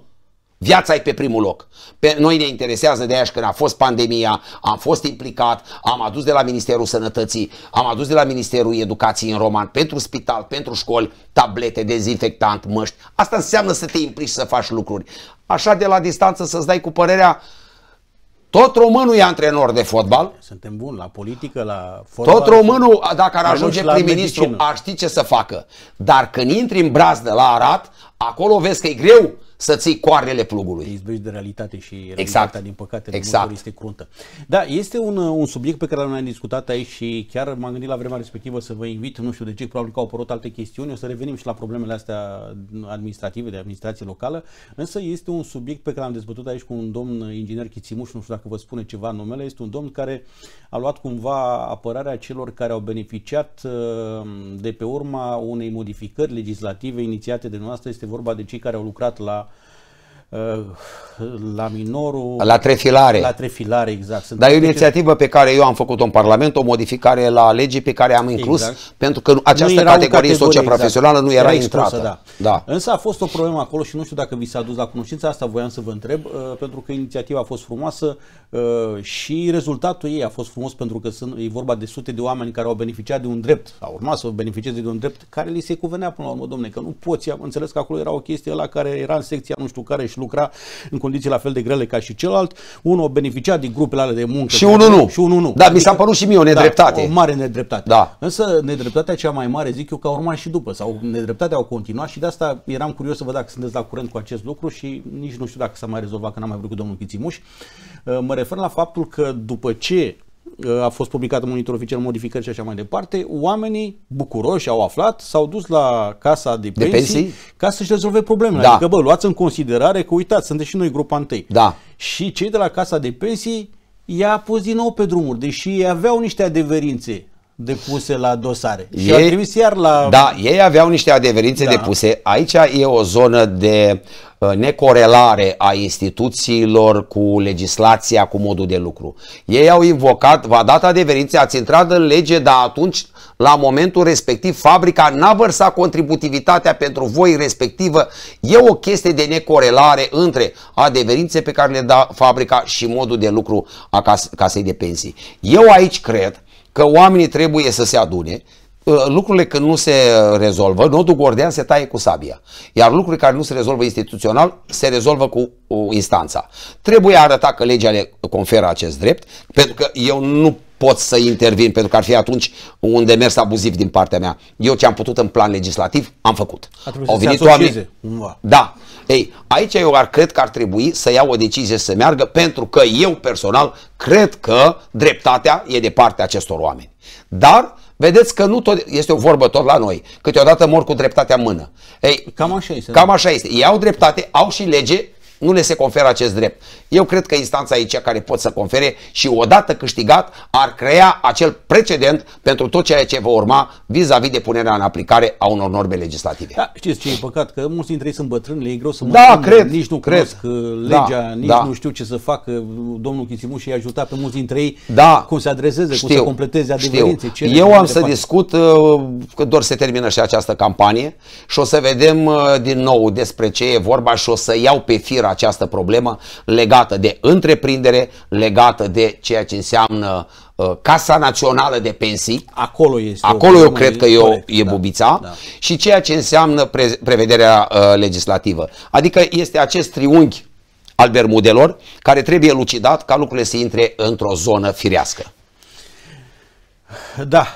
Viața e pe primul loc. Pe noi ne interesează de aia când a fost pandemia, am fost implicat, am adus de la Ministerul Sănătății, am adus de la Ministerul Educației în Roman, pentru spital, pentru școli, tablete, dezinfectant, măști. Asta înseamnă să te implici să faci lucruri. Așa de la distanță să-ți dai cu părerea tot românul e antrenor de fotbal. Suntem buni la politică, la fotbal. Tot românul, dacă ar ajunge prim-ministru, ar ști ce să facă. Dar când intri în brazdă la Arat, acolo vezi că e greu să ții coarele plugului. Te izbești de realitate și realitatea, exact. din păcate, exact. de este cruntă. Da, este un, un subiect pe care l-am discutat aici și chiar m-am gândit la vremea respectivă să vă invit, nu știu de ce, probabil că au apărut alte chestiuni, o să revenim și la problemele astea administrative, de administrație locală, însă este un subiect pe care l-am dezbătut aici cu un domn inginer Chițimuș, nu știu dacă vă spune ceva numele, este un domn care a luat cumva apărarea celor care au beneficiat uh, de pe urma unei modificări legislative inițiate de noastră, este vorba de cei care au lucrat la Uh, la minorul... La trefilare. La trefilare, exact. Sunt Dar e o inițiativă pe care eu am făcut-o în Parlament, o modificare la legii pe care am exact. inclus, exact. pentru că această categorie, categorie socioprofesională exact. nu era, era exclusă, Da. Da. Însă a fost o problemă acolo și nu știu dacă vi s-a dus la cunoștință, asta voiam să vă întreb, uh, pentru că inițiativa a fost frumoasă uh, și rezultatul ei a fost frumos pentru că sunt, e vorba de sute de oameni care au beneficiat de un drept, au urmat să beneficieze de un drept care li se cuvenea până la urmă, domne, că nu poți, am înțeles că acolo era o chestie la care era în secția nu știu care și lucra în condiții la fel de grele ca și celălalt. Unul beneficia beneficiat din grupele alea de muncă. Și unul nu. Și unul nu. Da, mi s-a părut și mie o da, nedreptate. Da, o mare nedreptate. Da. Însă nedreptatea cea mai mare, zic eu, că a urmat și după. Sau nedreptatea au continuat și de asta eram curios să văd dacă sunteți la curent cu acest lucru și nici nu știu dacă s-a mai rezolvat, că n-am mai vrut cu domnul Chițimuș. Mă refer la faptul că după ce a fost publicat în monitor oficial modificări și așa mai departe, oamenii bucuroși au aflat, s-au dus la casa de pensii, de pensii? ca să-și rezolve problemele. Da. Adică, bă, luați în considerare că, uitați, suntem și noi grupa întâi. Da. Și cei de la casa de pensii i-a pus din nou pe drumuri, deși aveau niște adeverințe depuse la dosare. Ei, și au trimis iar la... Da, ei aveau niște adeverințe da. depuse. Aici e o zonă de Uh, necorelare a instituțiilor cu legislația, cu modul de lucru. Ei au invocat, va data de verințe, ați intrat în lege, dar atunci, la momentul respectiv, fabrica n-a vărsat contributivitatea pentru voi respectivă. E o chestie de necorelare între adeverințe pe care le da fabrica și modul de lucru a casei de pensii. Eu aici cred că oamenii trebuie să se adune, Ă, lucrurile când nu se rezolvă, nodul gordian se taie cu sabia. Iar lucrurile care nu se rezolvă instituțional, se rezolvă cu instanța. Trebuie arăta că legea le conferă acest drept, pentru că eu nu pot să intervin, pentru că ar fi atunci un demers abuziv din partea mea. Eu ce am putut în plan legislativ, am făcut. Au venit oameni. Da. Ei, aici eu ar cred că ar trebui să iau o decizie să meargă, pentru că eu personal cred că dreptatea e de partea acestor oameni. Dar Vedeți că nu tot, este o vorbă tot la noi, câteodată mor cu dreptatea în mână. Ei, cam așa este. Cam da. așa este. Ei au dreptate, au și lege, nu le se conferă acest drept. Eu cred că instanța e cea care pot să confere și odată câștigat ar crea acel precedent pentru tot ceea ce va urma vis-a-vis -vis de punerea în aplicare a unor norme legislative. Da, știți ce e păcat? Că mulți dintre ei sunt bătrâni, le e greu să mă da, cred, nici nu cred. cunosc uh, legea, da, nici da. nu știu ce să facă. Domnul Chisimuș i-a ajutat pe mulți dintre ei da, cum să adreseze, știu, cum să completeze adevărințe. Știu. Eu am să discut, uh, că doar se termină și această campanie și o să vedem uh, din nou despre ce e vorba și o să iau pe fir această problemă legată de întreprindere, legată de ceea ce înseamnă uh, Casa Națională de Pensii. Acolo este. Acolo eu cred că e, e da, bubița. Da, da. Și ceea ce înseamnă pre- prevederea uh, legislativă. Adică este acest triunghi al bermudelor, care trebuie lucidat ca lucrurile să intre într-o zonă firească. Da,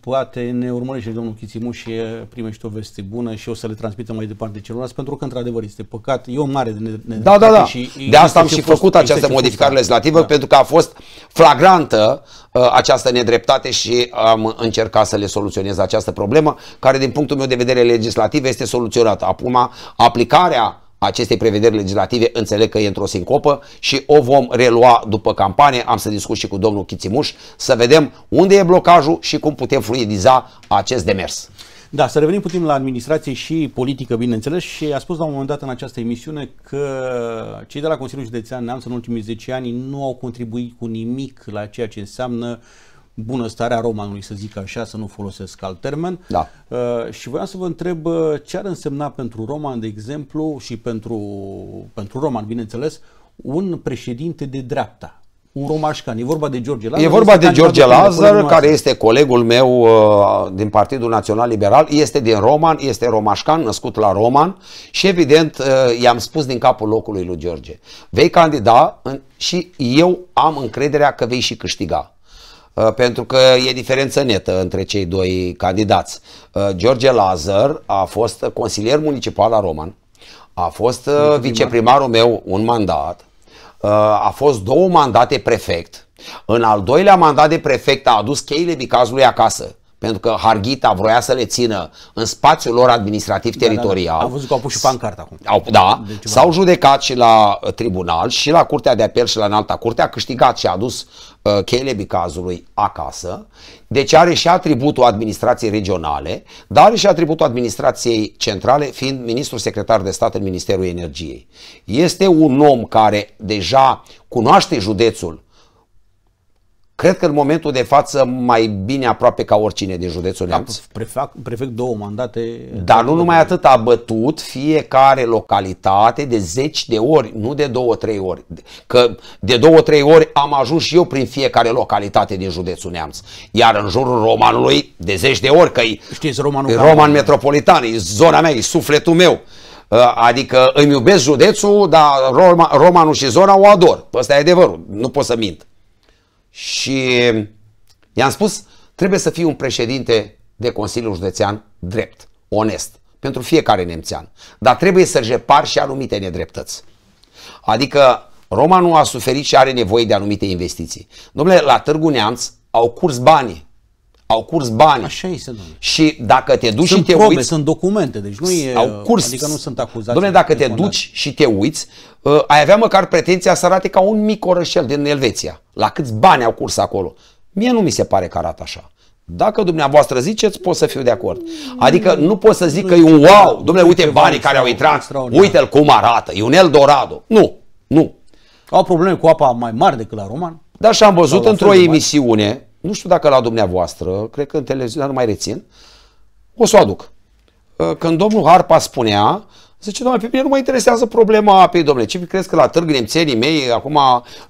poate ne urmărește domnul Chițimu și primește o veste bună și o să le transmitem mai departe celorlalți, pentru că într-adevăr este păcat, e o mare de ne Da, da, da. Și de asta am și fost, făcut această modificare legislativă, da. pentru că a fost flagrantă uh, această nedreptate și am încercat să le soluționez această problemă, care din punctul meu de vedere legislativ este soluționată. Acum, aplicarea acestei prevederi legislative înțeleg că e într-o sincopă și o vom relua după campanie. Am să discut și cu domnul Chițimuș să vedem unde e blocajul și cum putem fluidiza acest demers. Da, să revenim puțin la administrație și politică, bineînțeles, și a spus la un moment dat în această emisiune că cei de la Consiliul Județean Neamț în ultimii 10 ani nu au contribuit cu nimic la ceea ce înseamnă uh, bunăstarea romanului, să zic așa, să nu folosesc alt termen. Da. Uh, și voiam să vă întreb uh, ce ar însemna pentru roman, de exemplu, și pentru, pentru roman, bineînțeles, un președinte de dreapta, un romașcan. E vorba de George Lazar. E vorba de George Lazar, care este colegul meu uh, din Partidul Național Liberal, este din Roman, este romașcan, născut la Roman și evident uh, i-am spus din capul locului lui George. Vei candida în, și eu am încrederea că vei și câștiga. Uh, pentru că e diferență netă între cei doi candidați. Uh, George Lazar a fost consilier municipal la Roman, a fost Viceprimar. Uh, viceprimarul meu un mandat, a fost două mandate prefect, în al doilea mandat de prefect a adus cheile bicazului acasă pentru că Harghita vroia să le țină în spațiul lor administrativ teritorial. Da, da, da. Am văzut că au pus și pancarta acum. Au, da, s-au judecat și la uh, tribunal și la Curtea de Apel și la Înalta Curte, a câștigat și a adus uh, cheile cazului acasă, deci are și atributul administrației regionale, dar are și atributul administrației centrale, fiind ministrul secretar de stat în Ministerul Energiei. Este un om care deja cunoaște județul, Cred că în momentul de față mai bine aproape ca oricine din județul da, Neamț. Da, prefect, prefect două mandate. Dar nu numai atât, a bătut fiecare localitate de zeci de ori, nu de două, trei ori. Că de două, trei ori am ajuns și eu prin fiecare localitate din județul Neamț. Iar în jurul Romanului, de zeci de ori, că Știți, Romanul Roman metropolitan, e zona mea, e sufletul meu. Ă, adică îmi iubesc județul, dar Romanul și zona o ador. Ăsta e adevărul, nu pot să mint. Și i-am spus, trebuie să fii un președinte de Consiliul Județean drept, onest, pentru fiecare nemțean. Dar trebuie să repar și anumite nedreptăți. Adică Roma nu a suferit și are nevoie de anumite investiții. Domnule, la Târgu Neamț au curs banii au curs bani. Așa este, domnule. Și dacă te duci sunt și te probe, uiți... sunt documente, deci nu e... Au curs. Adică nu sunt acuzați. Domnule, dacă te condate. duci și te uiți, uh, ai avea măcar pretenția să arate ca un mic orășel din Elveția. La câți bani au curs acolo. Mie nu mi se pare că arată așa. Dacă dumneavoastră ziceți, pot să fiu de acord. Adică nu pot să zic că e un wow, domnule, uite banii care au intrat, uite-l cum arată, e un Eldorado. Nu, nu. Au probleme cu apa mai mari decât la roman. Dar și am văzut într-o emisiune, nu știu dacă la dumneavoastră, cred că în televiziune nu mai rețin, o să o aduc. Când domnul Harpa spunea Zice, domnule, pe mine nu mă interesează problema apei, domnule. Ce crezi că la târg nemțenii mei, acum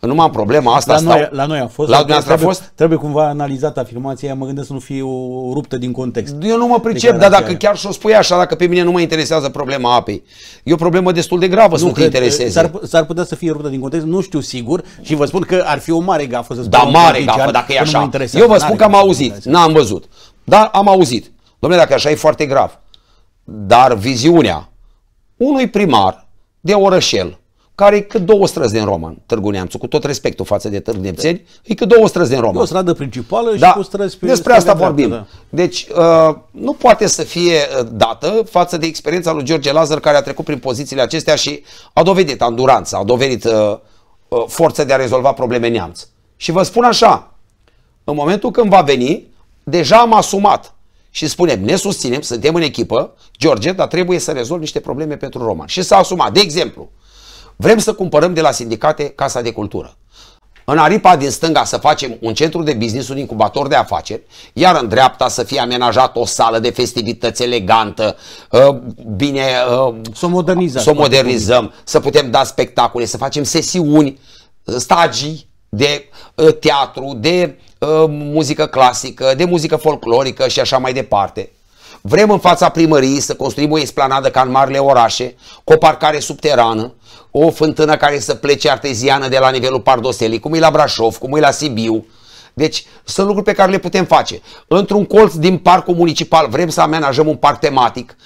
nu am problema asta? La, stau... noi, la noi a fost. La dumneavoastră a fost? Trebuie cumva analizată afirmația aia, mă gândesc să nu fie o ruptă din context. Eu nu mă pricep, dar dacă aia. chiar și o spui așa, dacă pe mine nu mă interesează problema apei, e o problemă destul de gravă nu, să nu te intereseze. S-ar, s-ar putea să fie ruptă din context, nu știu sigur și vă spun că ar fi o mare gafă să spun. Da, mare gafă, dacă e așa. Eu vă spun că am auzit, n-am văzut. Dar am auzit. Domnule, dacă așa e foarte grav. Dar viziunea, unui primar de orășel, care e cât două străzi din Roman, Târgu Neamțu, cu tot respectul față de Târgu da. e cât două străzi din Roman. E o stradă principală da. cu străzi pe Despre asta vorbim. Da. Deci, uh, nu poate să fie uh, dată față de experiența lui George Lazar, care a trecut prin pozițiile acestea și a dovedit anduranță, a dovedit uh, uh, forța de a rezolva probleme neamț. Și vă spun așa, în momentul când va veni, deja am asumat și spunem, ne susținem, suntem în echipă, George, dar trebuie să rezolv niște probleme pentru roman. Și s-a asumat. De exemplu, vrem să cumpărăm de la sindicate Casa de Cultură. În aripa din stânga să facem un centru de business, un incubator de afaceri, iar în dreapta să fie amenajat o sală de festivități elegantă, uh, bine... Uh, să o modernizăm. Să o modernizăm, să putem da spectacole, să facem sesiuni, stagii de uh, teatru, de Uh, muzică clasică, de muzică folclorică și așa mai departe. Vrem în fața primăriei să construim o esplanadă ca în marile orașe, cu o parcare subterană, o fântână care să plece arteziană de la nivelul Pardoselii, cum e la Brașov, cum e la Sibiu. Deci sunt lucruri pe care le putem face. Într-un colț din parcul municipal vrem să amenajăm un parc tematic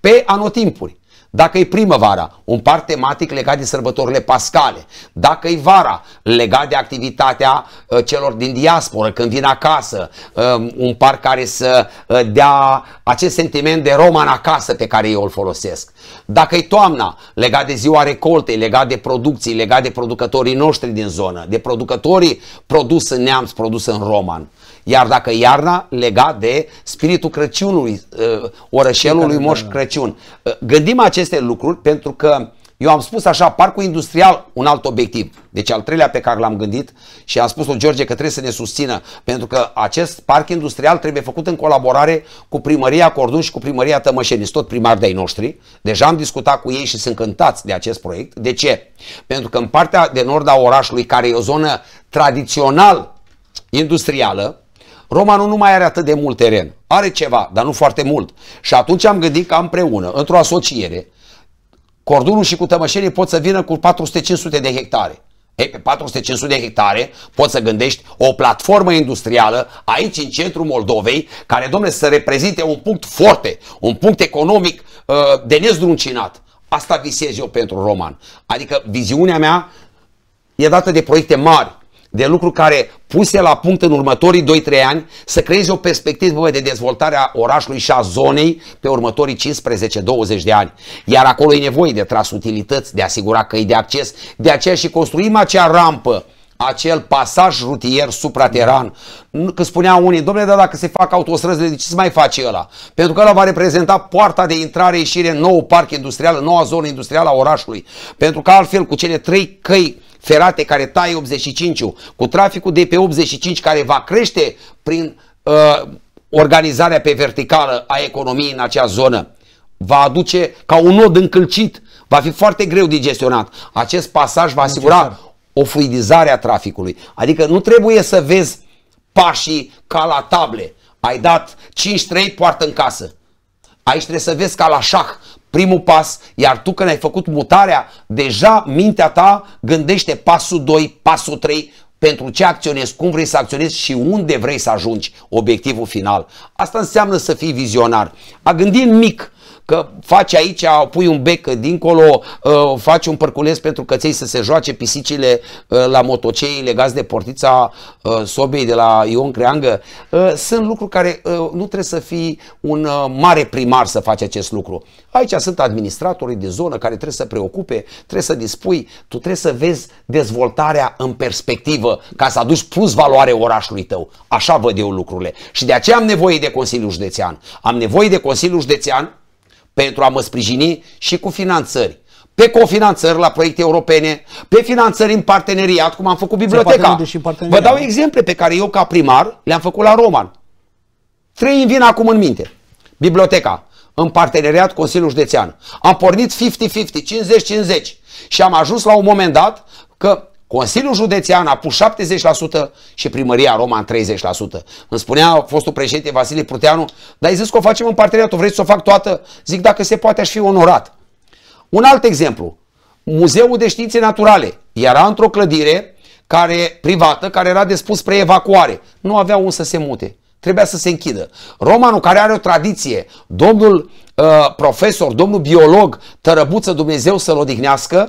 pe anotimpuri. Dacă e primăvara, un parc tematic legat de sărbătorile pascale. Dacă e vara, legat de activitatea uh, celor din diasporă când vin acasă, um, un parc care să uh, dea acest sentiment de roman acasă pe care eu îl folosesc. Dacă e toamna, legat de ziua recoltei, legat de producții, legat de producătorii noștri din zonă, de producătorii produs în neamț, produs în roman. Iar dacă iarna legat de spiritul Crăciunului, uh, orășelului Moș da. Crăciun. Uh, gândim aceste lucruri pentru că eu am spus așa, parcul industrial, un alt obiectiv. Deci al treilea pe care l-am gândit și am spus-o George că trebuie să ne susțină, pentru că acest parc industrial trebuie făcut în colaborare cu primăria Cordun și cu primăria Tămășeni, sunt tot primari de-ai noștri. Deja am discutat cu ei și sunt cântați de acest proiect. De ce? Pentru că în partea de nord a orașului, care e o zonă tradițional industrială, Romanul nu mai are atât de mult teren. Are ceva, dar nu foarte mult. Și atunci am gândit că împreună, într-o asociere, cordonul și cu tămășenii pot să vină cu 400-500 de hectare. Ei, pe 400-500 de hectare poți să gândești o platformă industrială aici în centrul Moldovei care, domnule, să reprezinte un punct foarte, un punct economic uh, de nezdruncinat. Asta visez eu pentru roman. Adică viziunea mea e dată de proiecte mari, de lucruri care puse la punct în următorii 2-3 ani să creeze o perspectivă de dezvoltare a orașului și a zonei pe următorii 15-20 de ani. Iar acolo e nevoie de tras utilități, de asigura căi de acces, de aceea și construim acea rampă acel pasaj rutier suprateran, că spunea unii, domnule, dar dacă se fac autostrăzile, de ce se mai face ăla? Pentru că ăla va reprezenta poarta de intrare-ieșire în nou parc industrial, în noua zonă industrială a orașului. Pentru că altfel, cu cele trei căi ferate care taie 85 cu traficul de pe 85 care va crește prin uh, organizarea pe verticală a economiei în acea zonă, va aduce ca un nod încălcit, va fi foarte greu digestionat. Acest pasaj va asigura o fluidizare a traficului. Adică nu trebuie să vezi pașii ca la table. Ai dat 5-3, poartă în casă. Aici trebuie să vezi ca la șah primul pas, iar tu când ai făcut mutarea, deja mintea ta gândește pasul 2, pasul 3, pentru ce acționezi, cum vrei să acționezi și unde vrei să ajungi, obiectivul final. Asta înseamnă să fii vizionar. A gândi în mic, că faci aici, pui un bec dincolo, ă, faci un părculeț pentru căței să se joace pisicile ă, la motocei legați de portița ă, sobei de la Ion Creangă. Sunt lucruri care nu trebuie să fii un mare primar să faci acest lucru. Aici sunt administratorii de zonă care trebuie să preocupe, trebuie să dispui, tu trebuie să vezi dezvoltarea în perspectivă ca să aduci plus valoare orașului tău. Așa văd eu lucrurile. Și de aceea am nevoie de Consiliul Județean. Am nevoie de Consiliul Județean pentru a mă sprijini și cu finanțări. Pe cofinanțări la proiecte europene, pe finanțări în parteneriat, cum am făcut biblioteca. Vă dau exemple pe care eu ca primar le-am făcut la Roman. Trei îmi vin acum în minte. Biblioteca, în parteneriat Consiliul Județean. Am pornit 50-50, 50-50 și am ajuns la un moment dat că Consiliul Județean a pus 70% și primăria Roma în 30%. Îmi spunea fostul președinte Vasile Pruteanu, dar ai zis că o facem în parteneriat, o vreți să o fac toată? Zic, dacă se poate, aș fi onorat. Un alt exemplu, Muzeul de Științe Naturale era într-o clădire care, privată care era despus spre evacuare. Nu avea unde să se mute. Trebuia să se închidă. Romanul care are o tradiție, domnul uh, profesor, domnul biolog, tărăbuță Dumnezeu să-l odihnească,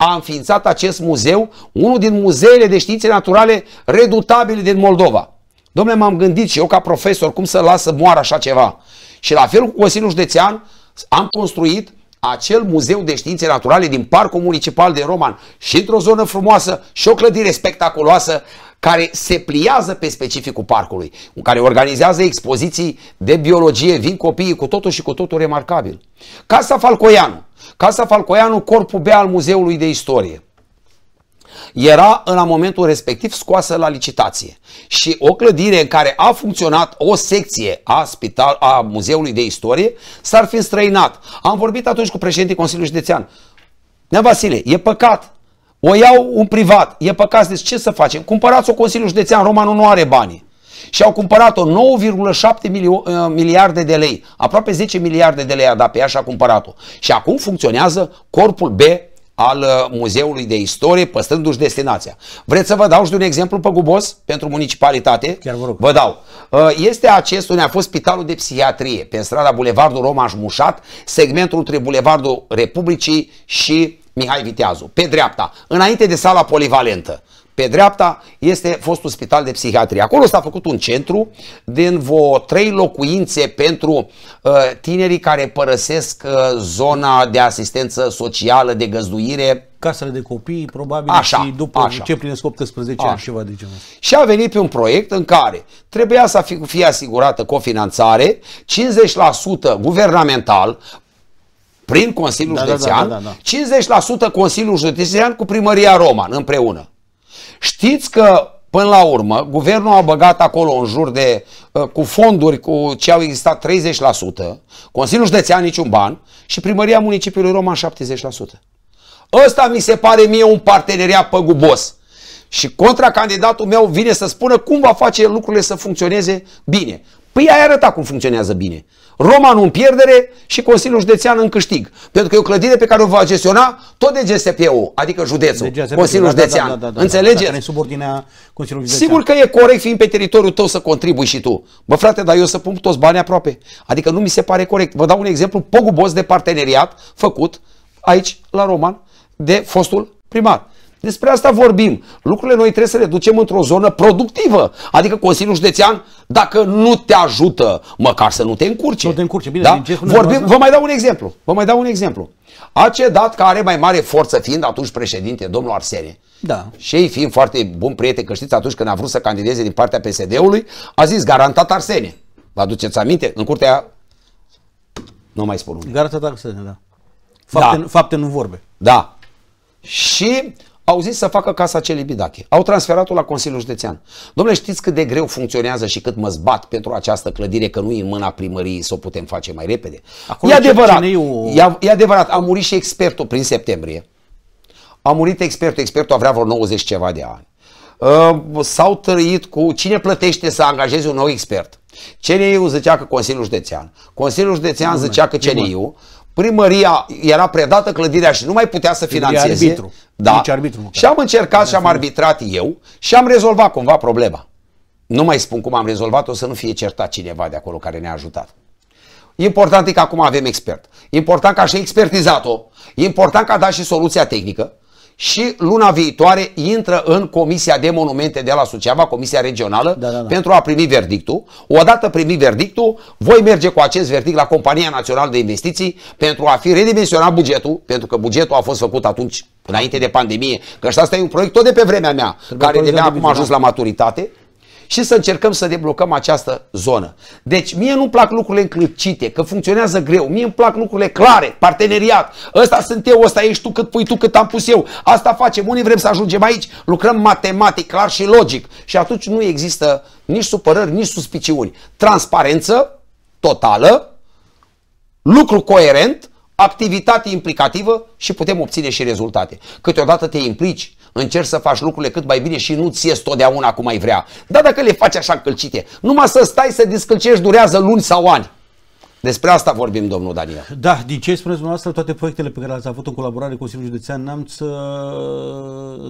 a înființat acest muzeu, unul din muzeele de științe naturale redutabile din Moldova. Domnule, m-am gândit și eu ca profesor cum să las să moară așa ceva. Și la fel cu Consiliul Județean am construit acel muzeu de științe naturale din Parcul Municipal de Roman și într-o zonă frumoasă și o clădire spectaculoasă care se pliază pe specificul parcului, care organizează expoziții de biologie, vin copiii cu totul și cu totul remarcabil. Casa Falcoianu, Casa Falcoianu, corpul B al Muzeului de Istorie, era în momentul respectiv scoasă la licitație și o clădire în care a funcționat o secție a, spital, a Muzeului de Istorie s-ar fi înstrăinat. Am vorbit atunci cu președintele Consiliului Județean. Nea Vasile, e păcat o iau un privat, e păcat, deci ce să facem? Cumpărați-o Consiliul Județean Romanul nu are bani. Și au cumpărat-o 9,7 uh, miliarde de lei. Aproape 10 miliarde de lei a dat pe ea și a cumpărat-o. Și acum funcționează corpul B al uh, Muzeului de Istorie, păstrându-și destinația. Vreți să vă dau și de un exemplu gubos pentru municipalitate? Chiar vă rog. Vă dau. Uh, este acest unde a fost spitalul de psihiatrie, pe strada Bulevardul Roma Mușat, segmentul între Bulevardul Republicii și Mihai Viteazu, pe dreapta, înainte de sala polivalentă. Pe dreapta este fostul spital de psihiatrie. Acolo s-a făcut un centru din vreo trei locuințe pentru uh, tinerii care părăsesc uh, zona de asistență socială, de găzduire. Casele de copii, probabil, așa, și după așa. ce plinesc 18 așa. ani, ceva de genul Și a venit pe un proiect în care trebuia să fie asigurată cofinanțare, 50% guvernamental, prin Consiliul da, da, da, Județean, da, da, da, da. 50% Consiliul Județean cu Primăria Roman împreună. Știți că Până la urmă, guvernul a băgat acolo în jur de, uh, cu fonduri cu ce au existat 30%, Consiliul Județean niciun ban și Primăria Municipiului Roman 70%. Ăsta mi se pare mie un parteneriat păgubos. Și contracandidatul meu vine să spună cum va face lucrurile să funcționeze bine. Păi ai arătat cum funcționează bine. Romanul în pierdere și Consiliul Județean în câștig. Pentru că e o clădire pe care o va gestiona tot de GSP-ul, adică județul, de GSP, Consiliul da, da, Județean. Da, da, da, da, da Înțelegeți? Da, subordinea Consiliului Județean. Sigur că e corect fiind pe teritoriul tău să contribui și tu. Bă frate, dar eu să pun toți banii aproape. Adică nu mi se pare corect. Vă dau un exemplu pogubos de parteneriat făcut aici la Roman de fostul primar. Despre asta vorbim. Lucrurile noi trebuie să le ducem într-o zonă productivă. Adică Consiliul Județean, dacă nu te ajută, măcar să nu te încurce. Nu te încurce, bine. Da? Vorbim, vă mai dau un exemplu. Vă mai dau un exemplu. A cedat că are mai mare forță fiind atunci președinte, domnul Arsene. Da. Și ei fiind foarte bun prieten, că știți atunci când a vrut să candideze din partea PSD-ului, a zis garantat Arsene. Vă aduceți aminte? În curtea... Nu mai spun unde. Garantat Arsene, da. Fapte, da. fapte nu vorbe. Da. Și au zis să facă casa Celibidache. Au transferat-o la Consiliul Județean. Domnule, știți cât de greu funcționează și cât mă zbat pentru această clădire, că nu e în mâna primăriei să o putem face mai repede. Acolo e adevărat, o... e, adevărat, a murit și expertul prin septembrie. A murit expertul, expertul avea vreo 90 ceva de ani. Uh, s-au trăit cu cine plătește să angajeze un nou expert. CNI-ul zicea că Consiliul Județean. Consiliul Județean Lume, zicea că CNIU. Lume primăria era predată clădirea și nu mai putea să finanțeze. arbitru. Da. Nici arbitru și am încercat și am arbitrat eu și am rezolvat cumva problema. Nu mai spun cum am rezolvat-o să nu fie certat cineva de acolo care ne-a ajutat. Important e că acum avem expert. Important că așa expertizat-o. Important că a dat și soluția tehnică și luna viitoare intră în Comisia de Monumente de la Suceava, Comisia Regională, da, da, da. pentru a primi verdictul. Odată primi verdictul, voi merge cu acest verdict la Compania Națională de Investiții pentru a fi redimensionat bugetul, pentru că bugetul a fost făcut atunci, înainte de pandemie, că asta e un proiect tot de pe vremea mea, Trebuie care de mea acum a ajuns da. la maturitate și să încercăm să deblocăm această zonă. Deci mie nu-mi plac lucrurile înclăcite, că funcționează greu, mie îmi plac lucrurile clare, parteneriat, ăsta sunt eu, ăsta ești tu, cât pui tu, cât am pus eu, asta facem, unii vrem să ajungem aici, lucrăm matematic, clar și logic și atunci nu există nici supărări, nici suspiciuni. Transparență totală, lucru coerent, activitate implicativă și putem obține și rezultate. Câteodată te implici, încerci să faci lucrurile cât mai bine și nu ți ies totdeauna cum ai vrea. Dar dacă le faci așa călcite, numai să stai să descălcești durează luni sau ani. Despre asta vorbim, domnul Daniel. Da, din ce spuneți dumneavoastră, toate proiectele pe care le-ați avut în colaborare cu Consiliul Județean Namț uh,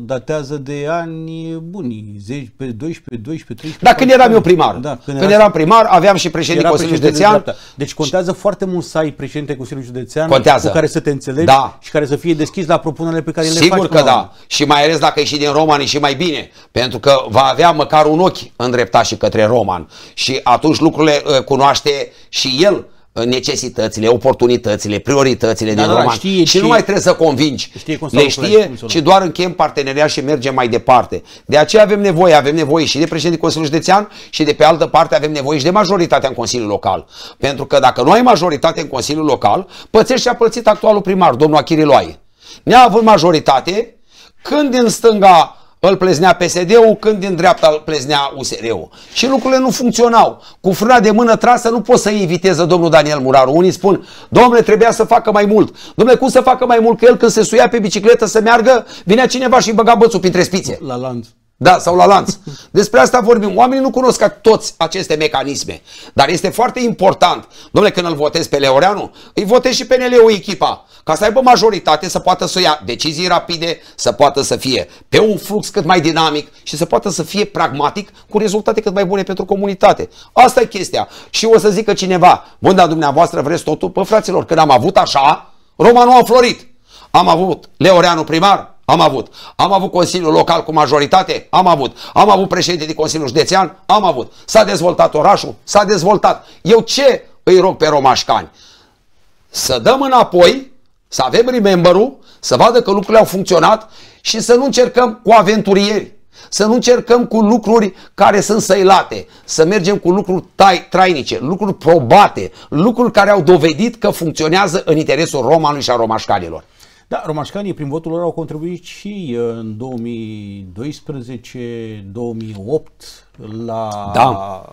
datează de ani buni, 10, 12, 12, 13. Da, când eram eu primar. Da, când, când eram, primar, aveam și președinte președinte Județean. De deci contează și... foarte mult să ai președinte Consiliul Județean contează. cu care să te înțelegi da. și care să fie deschis la propunerile pe care Sigur le faci. Sigur că da. Oameni. Și mai ales dacă ești din Roman, e și mai bine, pentru că va avea măcar un ochi îndreptat și către Roman. Și atunci lucrurile uh, cunoaște și el Uh, necesitățile, oportunitățile, prioritățile da, din da, da roman. Știe și nu mai trebuie să convingi. Știe cum Le știe, ci doar încheiem parteneria și mergem mai departe. De aceea avem nevoie, avem nevoie și de președintele Consiliului Județean și de pe altă parte avem nevoie și de majoritatea în Consiliul Local. Pentru că dacă nu ai majoritate în Consiliul Local, pățești și a pățit actualul primar, domnul Ne-a avut majoritate, când din stânga îl pleznea PSD-ul, când din dreapta îl pleznea USR-ul. Și lucrurile nu funcționau. Cu frâna de mână trasă nu poți să iei viteză domnul Daniel Muraru. Unii spun, domnule, trebuia să facă mai mult. Domnule, cum să facă mai mult? Că el când se suia pe bicicletă să meargă, vinea cineva și îi băga bățul printre spițe. La lanț. Da, sau la lanț. Despre asta vorbim. Oamenii nu cunosc toți aceste mecanisme. Dar este foarte important, domnule, când îl votez pe Leoreanu, îi votez și pe ul echipa, ca să aibă majoritate, să poată să ia decizii rapide, să poată să fie pe un flux cât mai dinamic și să poată să fie pragmatic cu rezultate cât mai bune pentru comunitate. Asta e chestia. Și o să zică cineva, bun, dar dumneavoastră vreți totul? Pă, fraților, când am avut așa, Roma nu a florit. Am avut Leoreanu primar, am avut. Am avut Consiliul Local cu majoritate? Am avut. Am avut președinte de Consiliul Județean? Am avut. S-a dezvoltat orașul? S-a dezvoltat. Eu ce îi rog pe romașcani? Să dăm înapoi, să avem remember să vadă că lucrurile au funcționat și să nu încercăm cu aventurieri. Să nu încercăm cu lucruri care sunt săilate, să mergem cu lucruri tai, trainice, lucruri probate, lucruri care au dovedit că funcționează în interesul romanului și a romașcanilor. Da, romașcanii prin votul lor au contribuit și uh, în 2012-2008 la da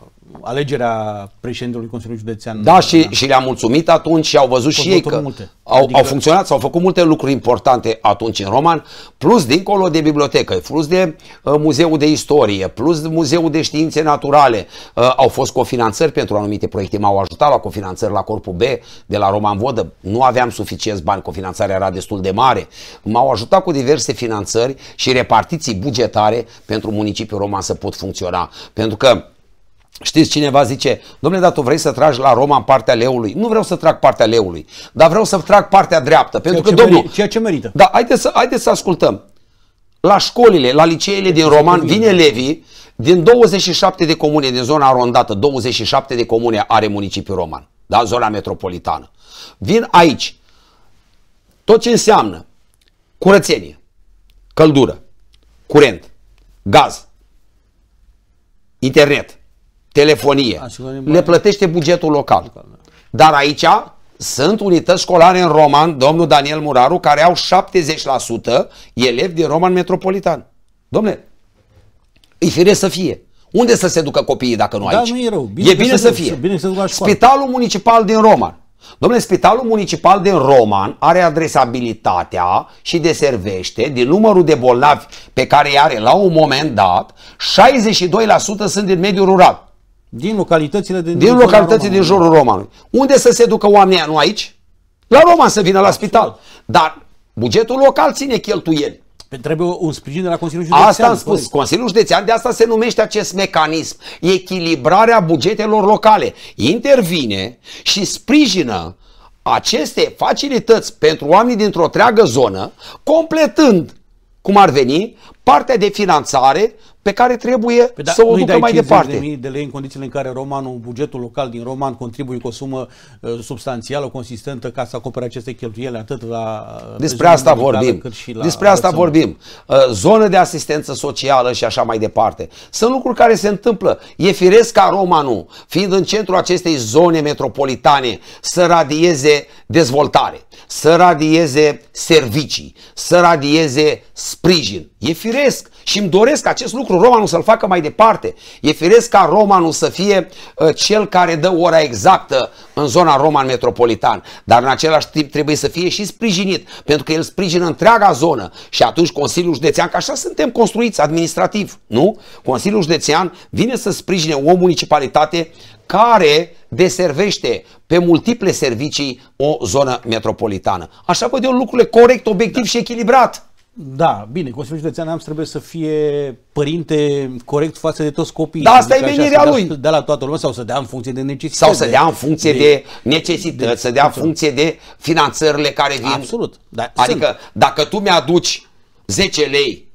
alegerea președintelui Consiliului Județean. Da, și, da. și le-am mulțumit atunci și au văzut și ei că multe. Au, adică... au funcționat, s-au făcut multe lucruri importante atunci în Roman, plus dincolo de bibliotecă, plus de uh, Muzeul de Istorie, plus Muzeul de Științe Naturale. Uh, au fost cofinanțări pentru anumite proiecte, m-au ajutat la cofinanțări la Corpul B de la Roman Vodă. Nu aveam suficienți bani, cofinanțarea era destul de mare. M-au ajutat cu diverse finanțări și repartiții bugetare pentru municipiul Roman să pot funcționa. Pentru că Știți, cineva zice, domnule, dar tu vrei să tragi la Roma în partea leului? Nu vreau să trag partea leului, dar vreau să trag partea dreaptă. Pentru ceea că, ce domnul, ceea ce merită. Da, haideți să, haideți să ascultăm. La școlile, la liceele din Roman, vin elevii din 27 de comune, din zona arondată, 27 de comune are municipiul Roman, da, zona metropolitană. Vin aici. Tot ce înseamnă curățenie, căldură, curent, gaz, internet, telefonie, le plătește bugetul local. Dar aici sunt unități școlare în Roman, domnul Daniel Muraru, care au 70% elevi din Roman metropolitan. Domnule, îi fire să fie. Unde să se ducă copiii dacă nu da, aici? Nu e, rău. Bine e bine să, să fie. Bine să duc Spitalul Municipal din Roman. Domnule, Spitalul Municipal din Roman are adresabilitatea și deservește din numărul de bolnavi pe care îi are la un moment dat, 62% sunt din mediul rural. Din localitățile din, din localitățile din jurul Romanului. Unde să se ducă oamenii nu aici? La Roman să vină la spital. Dar bugetul local ține cheltuieli. Trebuie un sprijin de la Consiliul Județean. Asta am spus. Corect. Consiliul Județean, de asta se numește acest mecanism. Echilibrarea bugetelor locale. Intervine și sprijină aceste facilități pentru oamenii dintr-o treagă zonă, completând, cum ar veni, partea de finanțare pe care trebuie păi da, să o ducă mai departe. De, de lei în condițiile în care romanul, bugetul local din Roman contribuie cu o sumă uh, substanțială, consistentă ca să acopere aceste cheltuieli atât la uh, Despre asta locală, vorbim. Cât și la Despre asta rățămă. vorbim. Uh, zonă de asistență socială și așa mai departe. Sunt lucruri care se întâmplă. E firesc ca Romanul, fiind în centrul acestei zone metropolitane, să radieze dezvoltare, să radieze servicii, să radieze sprijin. E firesc și îmi doresc acest lucru lucru Romanul să-l facă mai departe. E firesc ca Romanul să fie uh, cel care dă ora exactă în zona Roman metropolitan, dar în același timp trebuie să fie și sprijinit, pentru că el sprijină întreaga zonă și atunci Consiliul Județean, că așa suntem construiți administrativ, nu? Consiliul Județean vine să sprijine o municipalitate care deservește pe multiple servicii o zonă metropolitană. Așa văd eu lucrurile corect, obiectiv da. și echilibrat. Da, bine, Consiliul Județean Neamț trebuie să fie părinte corect față de toți copiii. Da, asta adică e menirea lui. lui. dea la toată lumea sau să dea în funcție de necesități. Sau să dea în funcție de, de necesități, de, să dea în funcție de finanțările care vin. Absolut. Da, adică sunt. dacă tu mi-aduci 10 lei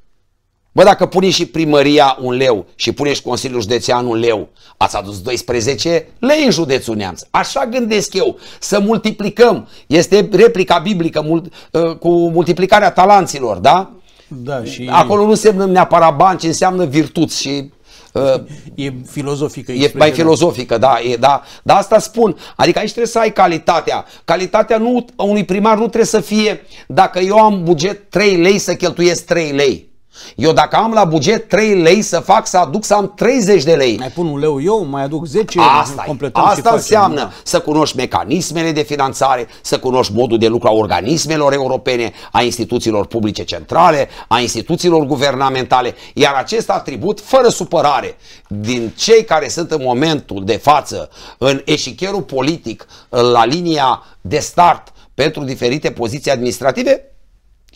Bă, dacă pune și primăria un leu și pune și Consiliul Județean un leu, ați adus 12 lei în județul Neamț. Așa gândesc eu, să multiplicăm. Este replica biblică mult, uh, cu multiplicarea talanților, da? Da, și... Acolo nu înseamnă neapărat bani, ci înseamnă virtuți și Uh, e filozofică. E mai da. filozofică, da. E, da. Dar asta spun. Adică aici trebuie să ai calitatea. Calitatea nu, unui primar nu trebuie să fie dacă eu am buget 3 lei să cheltuiesc 3 lei. Eu dacă am la buget 3 lei să fac să aduc să am 30 de lei. Mai pun un leu eu, mai aduc 10, asta completăm Asta și înseamnă să cunoști mecanismele de finanțare, să cunoști modul de lucru a organismelor europene, a instituțiilor publice centrale, a instituțiilor guvernamentale, iar acest atribut, fără supărare, din cei care sunt în momentul de față în eșicherul politic, la linia de start pentru diferite poziții administrative,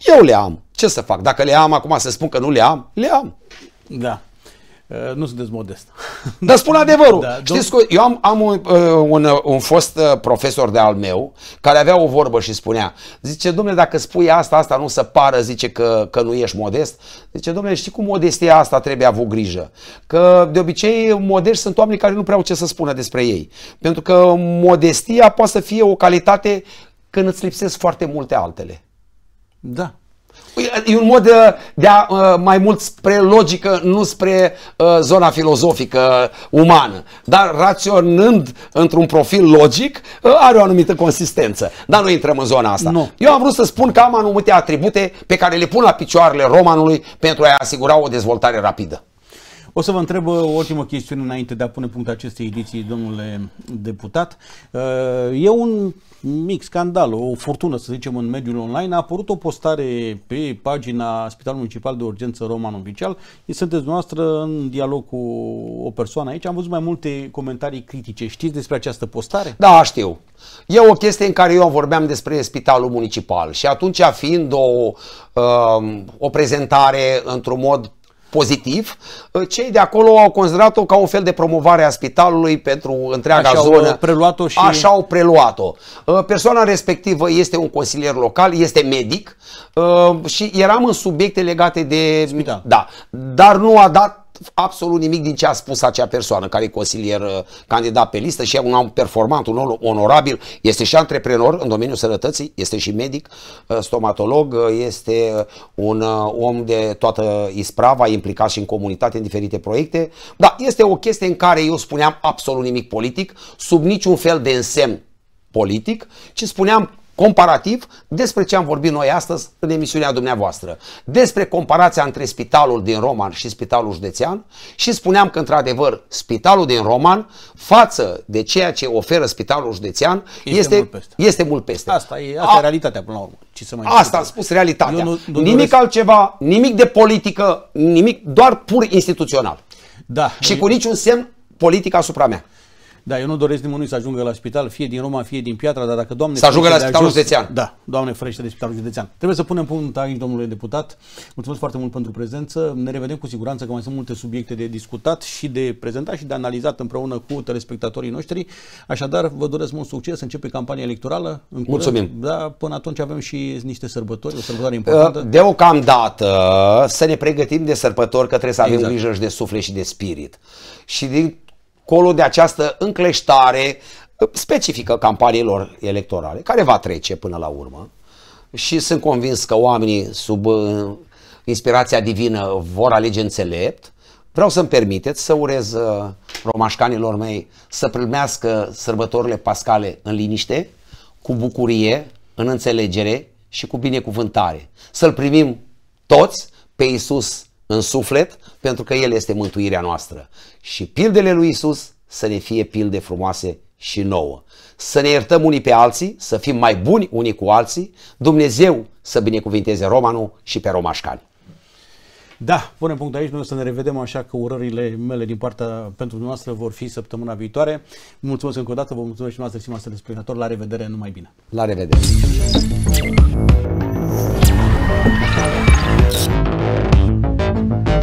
eu le am. Ce să fac? Dacă le am acum să spun că nu le am, le am. Da. Uh, nu sunteți modest. Dar spun adevărul. Da, Știți că eu am, am un, uh, un, uh, un fost uh, profesor de al meu care avea o vorbă și spunea, zice, domnule, dacă spui asta, asta nu se pară, zice că, că nu ești modest. Zice, domnule, știi cum modestia asta trebuie avut grijă. Că de obicei modești sunt oameni care nu prea au ce să spună despre ei. Pentru că modestia poate să fie o calitate când îți lipsesc foarte multe altele. Da. Păi, e un mod de, de a, uh, mai mult spre logică, nu spre uh, zona filozofică umană. Dar raționând într-un profil logic, uh, are o anumită consistență. Dar nu intrăm în zona asta. Nu. Eu am vrut să spun că am anumite atribute pe care le pun la picioarele romanului pentru a-i asigura o dezvoltare rapidă. O să vă întreb uh, o ultimă chestiune înainte de a pune punct acestei ediții, domnule deputat. Uh, e un mic scandal, o furtună, să zicem, în mediul online. A apărut o postare pe pagina Spitalului Municipal de Urgență Roman Oficial. Sunteți noastră în dialog cu o persoană aici. Am văzut mai multe comentarii critice. Știți despre această postare? Da, știu. E o chestie în care eu vorbeam despre Spitalul Municipal și atunci fiind o, um, o prezentare într-un mod pozitiv, uh, cei de acolo au considerat-o ca un fel de promovare a spitalului pentru întreaga așa zonă. Au preluat-o și... Așa au preluat-o. Uh, persoana respectivă este un consilier local, este medic uh, și eram în subiecte legate de... Spital. Da. Dar nu a dat absolut nimic din ce a spus acea persoană care e consilier uh, candidat pe listă și e un om performant, un om onorabil, este și antreprenor în domeniul sănătății, este și medic, uh, stomatolog, uh, este un om de toată isprava, implicat și în comunitate în diferite proiecte. Da, este o chestie în care eu spuneam absolut nimic politic, sub niciun fel de însemn politic, ci spuneam comparativ despre ce am vorbit noi astăzi în emisiunea dumneavoastră, despre comparația între spitalul din Roman și spitalul județean și spuneam că într-adevăr spitalul din Roman față de ceea ce oferă spitalul județean este, este, mult, peste. este mult peste. Asta e, asta A, e realitatea până la urmă. Ce să mai asta am spus realitatea. nu, nu nimic doresc... altceva, nimic de politică, nimic, doar pur instituțional. Da. Și cu niciun semn politic asupra mea. Da, eu nu doresc nimănui să ajungă la spital, fie din Roma, fie din Piatra, dar dacă Doamne... Să ajungă la spitalul ajuns, județean. Da, Doamne frește de spitalul județean. Trebuie să punem punct aici, domnule deputat. Mulțumesc foarte mult pentru prezență. Ne revedem cu siguranță că mai sunt multe subiecte de discutat și de prezentat și de analizat împreună cu telespectatorii noștri. Așadar, vă doresc mult succes. Începe campania electorală. În curând. Mulțumim. Da, până atunci avem și niște sărbători, o sărbătoare importantă. Uh, deocamdată să ne pregătim de sărbători că trebuie să avem exact. grijă și de suflet și de spirit. Și din colo de această încleștare specifică campaniilor electorale, care va trece până la urmă și sunt convins că oamenii sub uh, inspirația divină vor alege înțelept, vreau să-mi permiteți să urez uh, romașcanilor mei să primească sărbătorile pascale în liniște, cu bucurie, în înțelegere și cu binecuvântare. Să-L primim toți pe Iisus în suflet, pentru că El este mântuirea noastră. Și pildele lui Isus să ne fie pilde frumoase și nouă. Să ne iertăm unii pe alții, să fim mai buni unii cu alții, Dumnezeu să binecuvinteze romanul și pe romașcani. Da, punem punct aici, noi o să ne revedem așa că urările mele din partea pentru dumneavoastră vor fi săptămâna viitoare. Mulțumesc încă o dată, vă mulțumesc și noastră, stimați telespectatori, la revedere, numai bine! La revedere! Thank you.